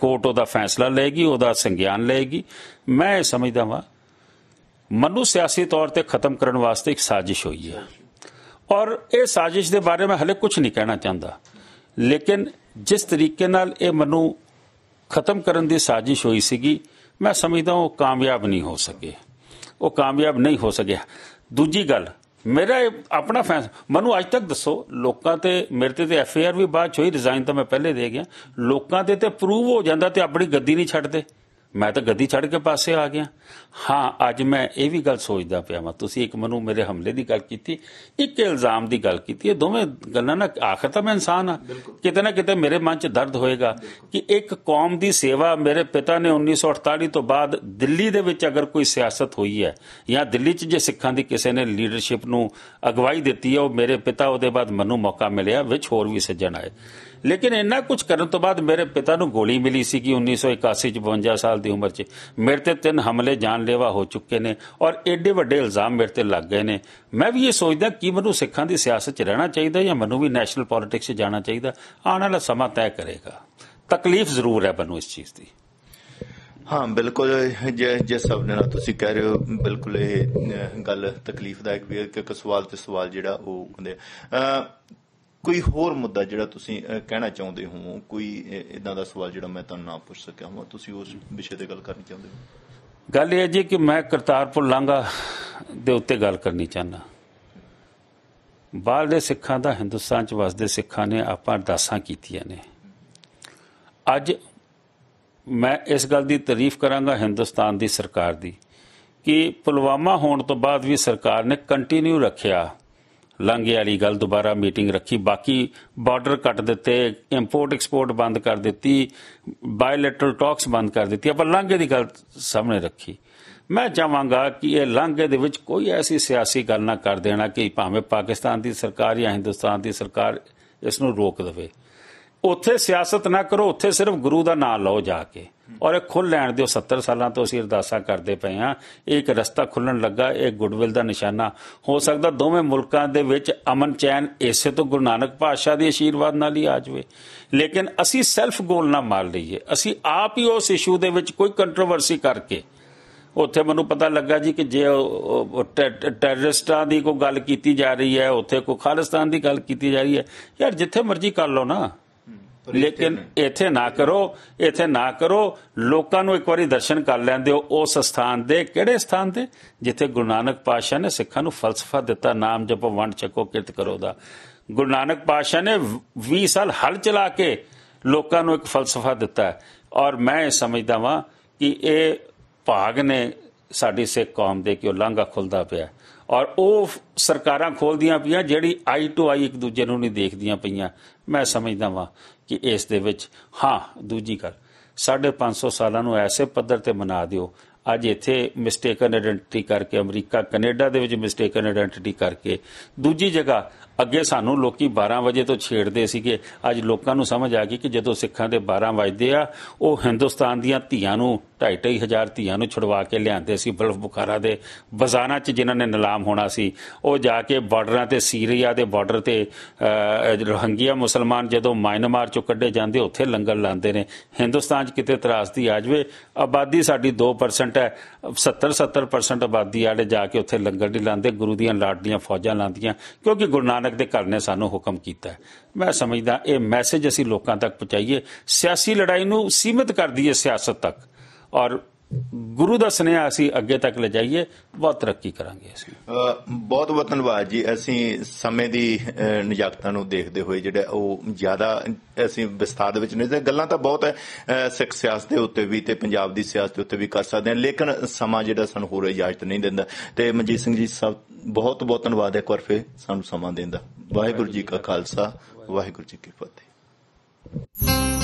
ਕੋਰਟ ਉਹਦਾ ਫੈਸਲਾ ਲਏਗੀ ਉਹਦਾ ਸੰਗਿਆਨ ਲਏਗੀ ਮੈਂ ਸਮਝਦਾ ਹਾਂ ਮਨੂ ਸਿਆਸੀ ਤੌਰ ਤੇ ਖਤਮ ਕਰਨ ਵਾਸਤੇ ਇੱਕ ਸਾਜ਼ਿਸ਼ ਹੋਈ ਹੈ ਔਰ ਇਹ ਸਾਜ਼ਿਸ਼ ਦੇ ਬਾਰੇ ਮੈਂ ਹਲੇ ਕੁਝ ਨਹੀਂ ਕਹਿਣਾ ਚਾਹੁੰਦਾ ਲੇਕਿਨ ਜਿਸ ਤਰੀਕੇ ਨਾਲ ਇਹ ਮਨੂ ਖਤਮ ਕਰਨ ਦੀ ਸਾਜ਼ਿਸ਼ ਹੋਈ ਸੀਗੀ ਮੈਂ ਸਮਝਦਾ ਉਹ ਕਾਮਯਾਬ ਨਹੀਂ ਹੋ ਸਕੇ ਉਹ ਕਾਮਯਾਬ ਨਹੀਂ ਹੋ ਸਕਿਆ ਦੂਜੀ ਗੱਲ ਮੇਰਾ ਆਪਣਾ ਫੈਸਲਾ ਮੈਨੂੰ ਅੱਜ ਤੱਕ ਦੱਸੋ ਲੋਕਾਂ ਤੇ ਮੇਰੇ ਤੇ ਤੇ ਐਫਆਰ ਵੀ ਬਾਅਦ ਚ ਹੋਈ ਰਿਜ਼ਾਈਨ ਤਾਂ ਮੈਂ ਪਹਿਲੇ ਦੇ ਗਿਆ ਲੋਕਾਂ ਤੇ ਤੇ ਪ੍ਰੂਵ ਹੋ ਜਾਂਦਾ ਤੇ ਆਪਣੀ ਗੱਦੀ ਨਹੀਂ ਛੱਡਦੇ ਮੈਂ ਤਾਂ ਗੱਦੀ ਛੱਡ ਕੇ ਪਾਸੇ ਆ ਗਿਆ ਹਾਂ ਅੱਜ ਮੈਂ ਇਹ ਵੀ ਗੱਲ ਸੋਚਦਾ ਪਿਆ ਮੈਂ ਤੁਸੀਂ ਇੱਕ ਮਨੂੰ ਮੇਰੇ ਹਮਲੇ ਦੀ ਗੱਲ ਕੀਤੀ ਇੱਕ ਇਲਜ਼ਾਮ ਦੀ ਗੱਲ ਕੀਤੀ ਇਹ ਦੋਵੇਂ ਗੱਲਾਂ ਨਾ ਆਖਰ ਤਾਂ ਮੈਂ ਇਨਸਾਨ ਆ ਕਿਤੇ ਨਾ ਕਿਤੇ ਮੇਰੇ ਮਨ 'ਚ ਦਰਦ ਹੋਏਗਾ ਕਿ ਇੱਕ ਕੌਮ ਦੀ ਸੇਵਾ ਮੇਰੇ ਪਿਤਾ ਨੇ 1948 ਤੋਂ ਬਾਅਦ ਦਿੱਲੀ ਦੇ ਵਿੱਚ ਅਗਰ ਕੋਈ ਸਿਆਸਤ ਹੋਈ ਹੈ ਜਾਂ ਦਿੱਲੀ 'ਚ ਜੇ ਸਿੱਖਾਂ ਦੀ ਕਿਸੇ ਨੇ ਲੀਡਰਸ਼ਿਪ ਨੂੰ ਅਗਵਾਈ ਦਿੱਤੀ ਹੈ ਉਹ ਮੇਰੇ ਪਿਤਾ ਉਹਦੇ ਬਾਅਦ ਮਨੂੰ ਮੌਕਾ ਮਿਲਿਆ ਵਿੱਚ ਹੋਰ ਵੀ ਸੱਜਣ ਆਏ ਲੇਕਿਨ ਇੰਨਾ ਕੁਝ ਕਰਨ ਤੋਂ ਬਾਅਦ ਮੇਰੇ ਪਿਤਾ ਨੂੰ ਗੋਲੀ ਮਿਲੀ ਸੀ ਕਿ 1981 ਚ 52 ਸਾਲ ਦੀ ਉਮਰ 'ਚ ਮੇਰੇ ਤੇ ਤਿੰਨ ਹਮਲੇ ਜਾਨਲੇਵਾ ਹੋ ਚੁੱਕੇ ਨੇ ਔਰ ਐਡੇ ਵੱਡੇ ਇਲਜ਼ਾਮ ਮੇਰੇ ਤੇ ਲੱਗ ਗਏ ਨੇ ਮੈਂ ਵੀ ਇਹ ਸੋਚਦਾ ਕਿ ਮੈਨੂੰ ਸਿੱਖਾਂ ਦੀ ਸਿਆਸਤ 'ਚ ਰਹਿਣਾ ਚਾਹੀਦਾ ਜਾਂ ਮੈਨੂੰ ਵੀ ਨੈਸ਼ਨਲ ਪੋਲਿਟਿਕਸ 'ਚ ਜਾਣਾ ਚਾਹੀਦਾ ਆਉਣ ਵਾਲਾ ਸਮਾਂ ਤੈਅ ਕਰੇਗਾ ਤਕਲੀਫ ਜ਼ਰੂਰ ਹੈ ਬਨੂ ਇਸ ਚੀਜ਼ ਦੀ ਹਾਂ ਬਿਲਕੁਲ ਜੇ ਜੇ ਸਭ ਨੇ ਤੁਸੀਂ ਕਹਿ ਰਹੇ ਹੋ ਬਿਲਕੁਲ ਇਹ ਗੱਲ ਤਕਲੀਫਦਾਇਕ ਵੀ ਹੈ ਕਿ ਸਵਾਲ ਤੇ ਸਵਾਲ ਜਿਹੜਾ ਉਹ ਹੁੰਦੇ ਆ ਕੋਈ ਹੋਰ ਮੁੱਦਾ ਜਿਹੜਾ ਤੁਸੀਂ ਕਹਿਣਾ ਚਾਹੁੰਦੇ ਹੋ ਕੋਈ ਇਦਾਂ ਦਾ ਸਵਾਲ ਜਿਹੜਾ ਮੈਂ ਤੁਹਾਨੂੰ ਨਾ ਪੁੱਛ ਸਕਿਆ ਹਾਂ ਤੁਸੀਂ ਉਸ ਵਿਸ਼ੇ ਤੇ ਗੱਲ ਕਰਨੀ ਚਾਹੁੰਦੇ ਹੋ ਗੱਲ ਇਹ ਜੀ ਕਿ ਮੈਂ ਕਰਤਾਰਪੁਰ ਲਾਂਗਾ ਦੇ ਉੱਤੇ ਗੱਲ ਕਰਨੀ ਚਾਹਨਾ ਬਾਹਰ ਦੇ ਸਿੱਖਾਂ ਦਾ ਹਿੰਦੁਸਤਾਨ 'ਚ ਵਸਦੇ ਸਿੱਖਾਂ ਨੇ ਆਪਾਂ ਅਰਦਾਸਾਂ ਕੀਤੀਆਂ ਨੇ ਅੱਜ ਮੈਂ ਇਸ ਗੱਲ ਦੀ ਤਾਰੀਫ ਕਰਾਂਗਾ ਹਿੰਦੁਸਤਾਨ ਦੀ ਸਰਕਾਰ ਦੀ ਕਿ ਪੁਲਵਾਮਾ ਹੋਣ ਤੋਂ ਬਾਅਦ ਵੀ ਸਰਕਾਰ ਨੇ ਕੰਟੀਨਿਊ ਰੱਖਿਆ ਲੰਘੇ ਵਾਲੀ ਗੱਲ ਦੁਬਾਰਾ ਮੀਟਿੰਗ ਰੱਖੀ ਬਾਕੀ ਬਾਰਡਰ ਕੱਟ ਦਿੱਤੇ ਇੰਪੋਰਟ ਐਕਸਪੋਰਟ ਬੰਦ ਕਰ ਦਿੱਤੀ ਬਾਇਲੈਟਰਲ ਟਾਕਸ ਬੰਦ ਕਰ ਦਿੱਤੀ ਆਪਾਂ ਲੰਘੇ ਦੀ ਗੱਲ ਸਾਹਮਣੇ ਰੱਖੀ ਮੈਂ ਚਾਹਾਂਗਾ ਕਿ ਇਹ ਲੰਘੇ ਦੇ ਵਿੱਚ ਕੋਈ ਐਸੀ ਸਿਆਸੀ ਗੱਲ ਨਾ ਕਰ ਦੇਣਾ ਕਿ ਭਾਵੇਂ ਪਾਕਿਸਤਾਨ ਦੀ ਸਰਕਾਰ ਜਾਂ ਹਿੰਦੁਸਤਾਨ ਦੀ ਸਰਕਾਰ ਇਸ ਨੂੰ ਰੋਕ ਦੇਵੇ ਉੱਥੇ ਸਿਆਸਤ ਨਾ ਕਰੋ ਉੱਥੇ ਸਿਰਫ ਗੁਰੂ ਦਾ ਨਾਮ ਲਓ ਜਾ ਕੇ ਔਰ ਇਹ ਖੁੱਲ ਲੈਣ ਦਿਓ 70 ਸਾਲਾਂ ਤੋਂ ਅਸੀਂ ਅਰਦਾਸਾਂ ਕਰਦੇ ਪਏ ਆ ਇੱਕ ਰਸਤਾ ਖੁੱਲਣ ਲੱਗਾ ਇਹ ਗੁੱਡਵਿਲ ਦਾ ਨਿਸ਼ਾਨਾ ਹੋ ਸਕਦਾ ਦੋਵੇਂ ਮੁਲਕਾਂ ਦੇ ਵਿੱਚ ਅਮਨ ਚੈਨ ਇਸੇ ਤੋਂ ਗੁਰੂ ਨਾਨਕ ਪਾਤਸ਼ਾਹ ਦੇ ਅਸ਼ੀਰਵਾਦ ਨਾਲ ਹੀ ਆ ਜਾਵੇ ਲੇਕਿਨ ਅਸੀਂ ਸੈਲਫ ਗੋਲ ਨਾ ਮਾਰ ਲਈਏ ਅਸੀਂ ਆਪ ਹੀ ਉਸ ਇਸ਼ੂ ਦੇ ਵਿੱਚ ਕੋਈ ਕੰਟਰੋਵਰਸੀ ਕਰਕੇ ਉੱਥੇ ਮੈਨੂੰ ਪਤਾ ਲੱਗਾ ਜੀ ਕਿ ਜੇ ਟੈਰਰਿਸਟਾਂ ਦੀ ਕੋਈ ਗੱਲ ਕੀਤੀ ਜਾ ਰਹੀ ਹੈ ਉੱਥੇ ਕੋਈ ਖਾਲਿਸਤਾਨ ਦੀ ਗੱਲ ਕੀਤੀ ਜਾ ਰਹੀ ਹੈ ਯਾਰ ਜਿੱਥੇ ਮਰਜ਼ੀ ਕਰ ਲਓ ਨਾ ਲੇਕਿਨ ਇੱਥੇ ਨਾ ਕਰੋ ਇੱਥੇ ਨਾ ਕਰੋ ਲੋਕਾਂ ਨੂੰ ਇੱਕ ਵਾਰੀ ਦਰਸ਼ਨ ਕਰ ਲੈਂਦੇ ਹੋ ਉਸ ਸਥਾਨ ਦੇ ਕਿਹੜੇ ਸਥਾਨ ਤੇ ਜਿੱਥੇ ਗੁਰੂ ਨਾਨਕ ਪਾਸ਼ਾ ਨੇ ਸਿੱਖਾਂ ਨੂੰ ਫਲਸਫਾ ਦਿੱਤਾ ਨਾਮ ਜਪੋ ਵੰਡ ਚੱਕੋ ਕਿਰਤ ਕਰੋ ਦਾ ਗੁਰੂ ਨਾਨਕ ਪਾਸ਼ਾ ਨੇ 20 ਸਾਲ ਹਲ ਚਲਾ ਕੇ ਲੋਕਾਂ ਨੂੰ ਇੱਕ ਫਲਸਫਾ ਦਿੱਤਾ ਔਰ ਮੈਂ ਸਮਝਦਾ ਵਾਂ ਕਿ ਇਹ ਭਾਗ ਨੇ ਸਾਡੀ ਸਿੱਖ ਕੌਮ ਦੇ ਕਿ ਉਹ ਲਾਂਘਾ ਖੁੱਲਦਾ ਪਿਆ ਔਰ ਉਹ ਸਰਕਾਰਾਂ ਖੋਲਦੀਆਂ ਪਈਆਂ ਜਿਹੜੀ ਆਈ ਟੂ ਆਈ ਇੱਕ ਦੂਜੇ ਨੂੰ ਨਹੀਂ ਦੇਖਦੀਆਂ ਪਈਆਂ ਮੈਂ ਸਮਝਦਾ ਵਾਂ ਕਿ ਇਸ ਦੇ ਵਿੱਚ ਹਾਂ ਦੂਜੀ ਗੱਲ 550 ਸਾਲਾਂ ਨੂੰ ਐਸੇ ਪੱਧਰ ਤੇ ਮਨਾ ਦਿਓ ਅੱਜ ਇੱਥੇ ਮਿਸਟੇਕਨ ਆਇਡੈਂਟੀਟੀ ਕਰਕੇ ਅਮਰੀਕਾ ਕੈਨੇਡਾ ਦੇ ਵਿੱਚ ਮਿਸਟੇਕਨ ਆਇਡੈਂਟੀਟੀ ਕਰਕੇ ਦੂਜੀ ਜਗ੍ਹਾ ਅੱਗੇ ਸਾਨੂੰ ਲੋਕੀ 12 ਵਜੇ ਤੋਂ ਛੇੜਦੇ ਸੀਗੇ ਅੱਜ ਲੋਕਾਂ ਨੂੰ ਸਮਝ ਆ ਗਈ ਕਿ ਜਦੋਂ ਸਿੱਖਾਂ ਦੇ 12 ਵਜਦੇ ਆ ਉਹ ਹਿੰਦੁਸਤਾਨ ਦੀਆਂ ਧੀਆਂ ਨੂੰ ਹਜ਼ਾਰ ਧੀਆਂ ਨੂੰ ਛੁਡਵਾ ਕੇ ਲਿਆਂਦੇ ਸੀ ਬਲਫ ਬੁਖਾਰਾ ਦੇ ਬਜ਼ਾਨਾ 'ਚ ਜਿਨ੍ਹਾਂ ਨੇ ਨਿਲਾਮ ਹੋਣਾ ਸੀ ਉਹ ਜਾ ਕੇ ਬਾਰਡਰਾਂ ਤੇ ਸੀਰੀਆ ਦੇ ਬਾਰਡਰ ਤੇ ਰੋਹੰਗੀਆ ਮੁਸਲਮਾਨ ਜਦੋਂ ਮਾਇਨਮਾਰ 'ਚੋਂ ਕੱਢੇ ਜਾਂਦੇ ਉੱਥੇ ਲੰਗਰ ਲਾਉਂਦੇ ਨੇ ਹਿੰਦੁਸਤਾਨ 'ਚ ਕਿਤੇ ਤਰਾਸਦੀ ਆ ਜਵੇ ਆਬਾਦੀ ਸਾਡੀ 2% ਹੈ 70 70% ਆਬਾਦੀ ਆੜੇ ਜਾ ਕੇ ਉੱਥੇ ਲੰਗਰ ਨਹੀਂ ਲਾਉਂਦੇ ਗੁਰੂ ਦੀਆਂ ਦੀਆਂ ਫੌਜਾਂ ਲਾਉਂਦੀਆਂ ਕਿਉਂਕਿ ਗੁਰੂ ਨਾਨਕ ਨਾਨਕ ਦੇ ਘਰ ਨੇ ਸਾਨੂੰ ਹੁਕਮ ਕੀਤਾ ਮੈਂ ਸਮਝਦਾ ਇਹ ਮੈਸੇਜ ਅਸੀਂ ਲੋਕਾਂ ਤੱਕ ਪਹੁੰਚਾਈਏ ਸਿਆਸੀ ਲੜਾਈ ਨੂੰ ਸੀਮਿਤ ਕਰ ਦਈਏ ਸਿਆਸਤ ਤੱਕ ਔਰ ਗੁਰੂ ਦਾ ਸੁਨੇਹਾ ਅਸੀਂ ਅੱਗੇ ਤੱਕ ਲਿਜਾਈਏ ਬਹੁਤ ਤਰੱਕੀ ਕਰਾਂਗੇ ਅਸੀਂ ਬਹੁਤ ਬਹੁਤ ਧੰਨਵਾਦ ਜੀ ਅਸੀਂ ਸਮੇਂ ਦੀ ਨਿਯਾਕਤਾ ਨੂੰ ਦੇਖਦੇ ਹੋਏ ਜਿਹੜਾ ਉਹ ਜ਼ਿਆਦਾ ਅਸੀਂ ਵਿਸਥਾਰ ਦੇ ਵਿੱਚ ਨਹੀਂ ਤੇ ਗੱਲਾਂ ਤਾਂ ਬਹੁਤ ਹੈ ਸਿੱਖ ਸਿਆਸਤ ਦੇ ਉੱਤੇ ਵੀ ਤੇ ਪੰਜਾਬ ਦੀ ਸਿਆਸਤ ਦੇ ਉੱਤੇ ਵੀ ਕਰ ਸਕਦੇ ਹਾਂ ਲੇਕਿਨ ਸਮਾਂ ਜਿਹੜਾ ਸਾਨੂੰ ਹੋਰ ਇਜਾਜ਼ਤ ਨਹੀਂ ਦਿੰਦਾ ਤੇ ਮਨਜੀਤ ਸਿੰਘ ਜੀ ਸਭ ਬਹੁਤ ਬਹੁਤ ਧੰਨਵਾਦ ਹੈ ਇੱਕ ਵਾਰ ਫੇ ਸਾਨੂੰ ਸਮਾਂ ਦੇਣ ਦਾ ਵਾਹਿਗੁਰੂ ਜੀ ਕਾ ਖਾਲਸਾ ਵਾਹਿਗੁਰੂ ਜੀ ਕੀ ਫਤਿਹ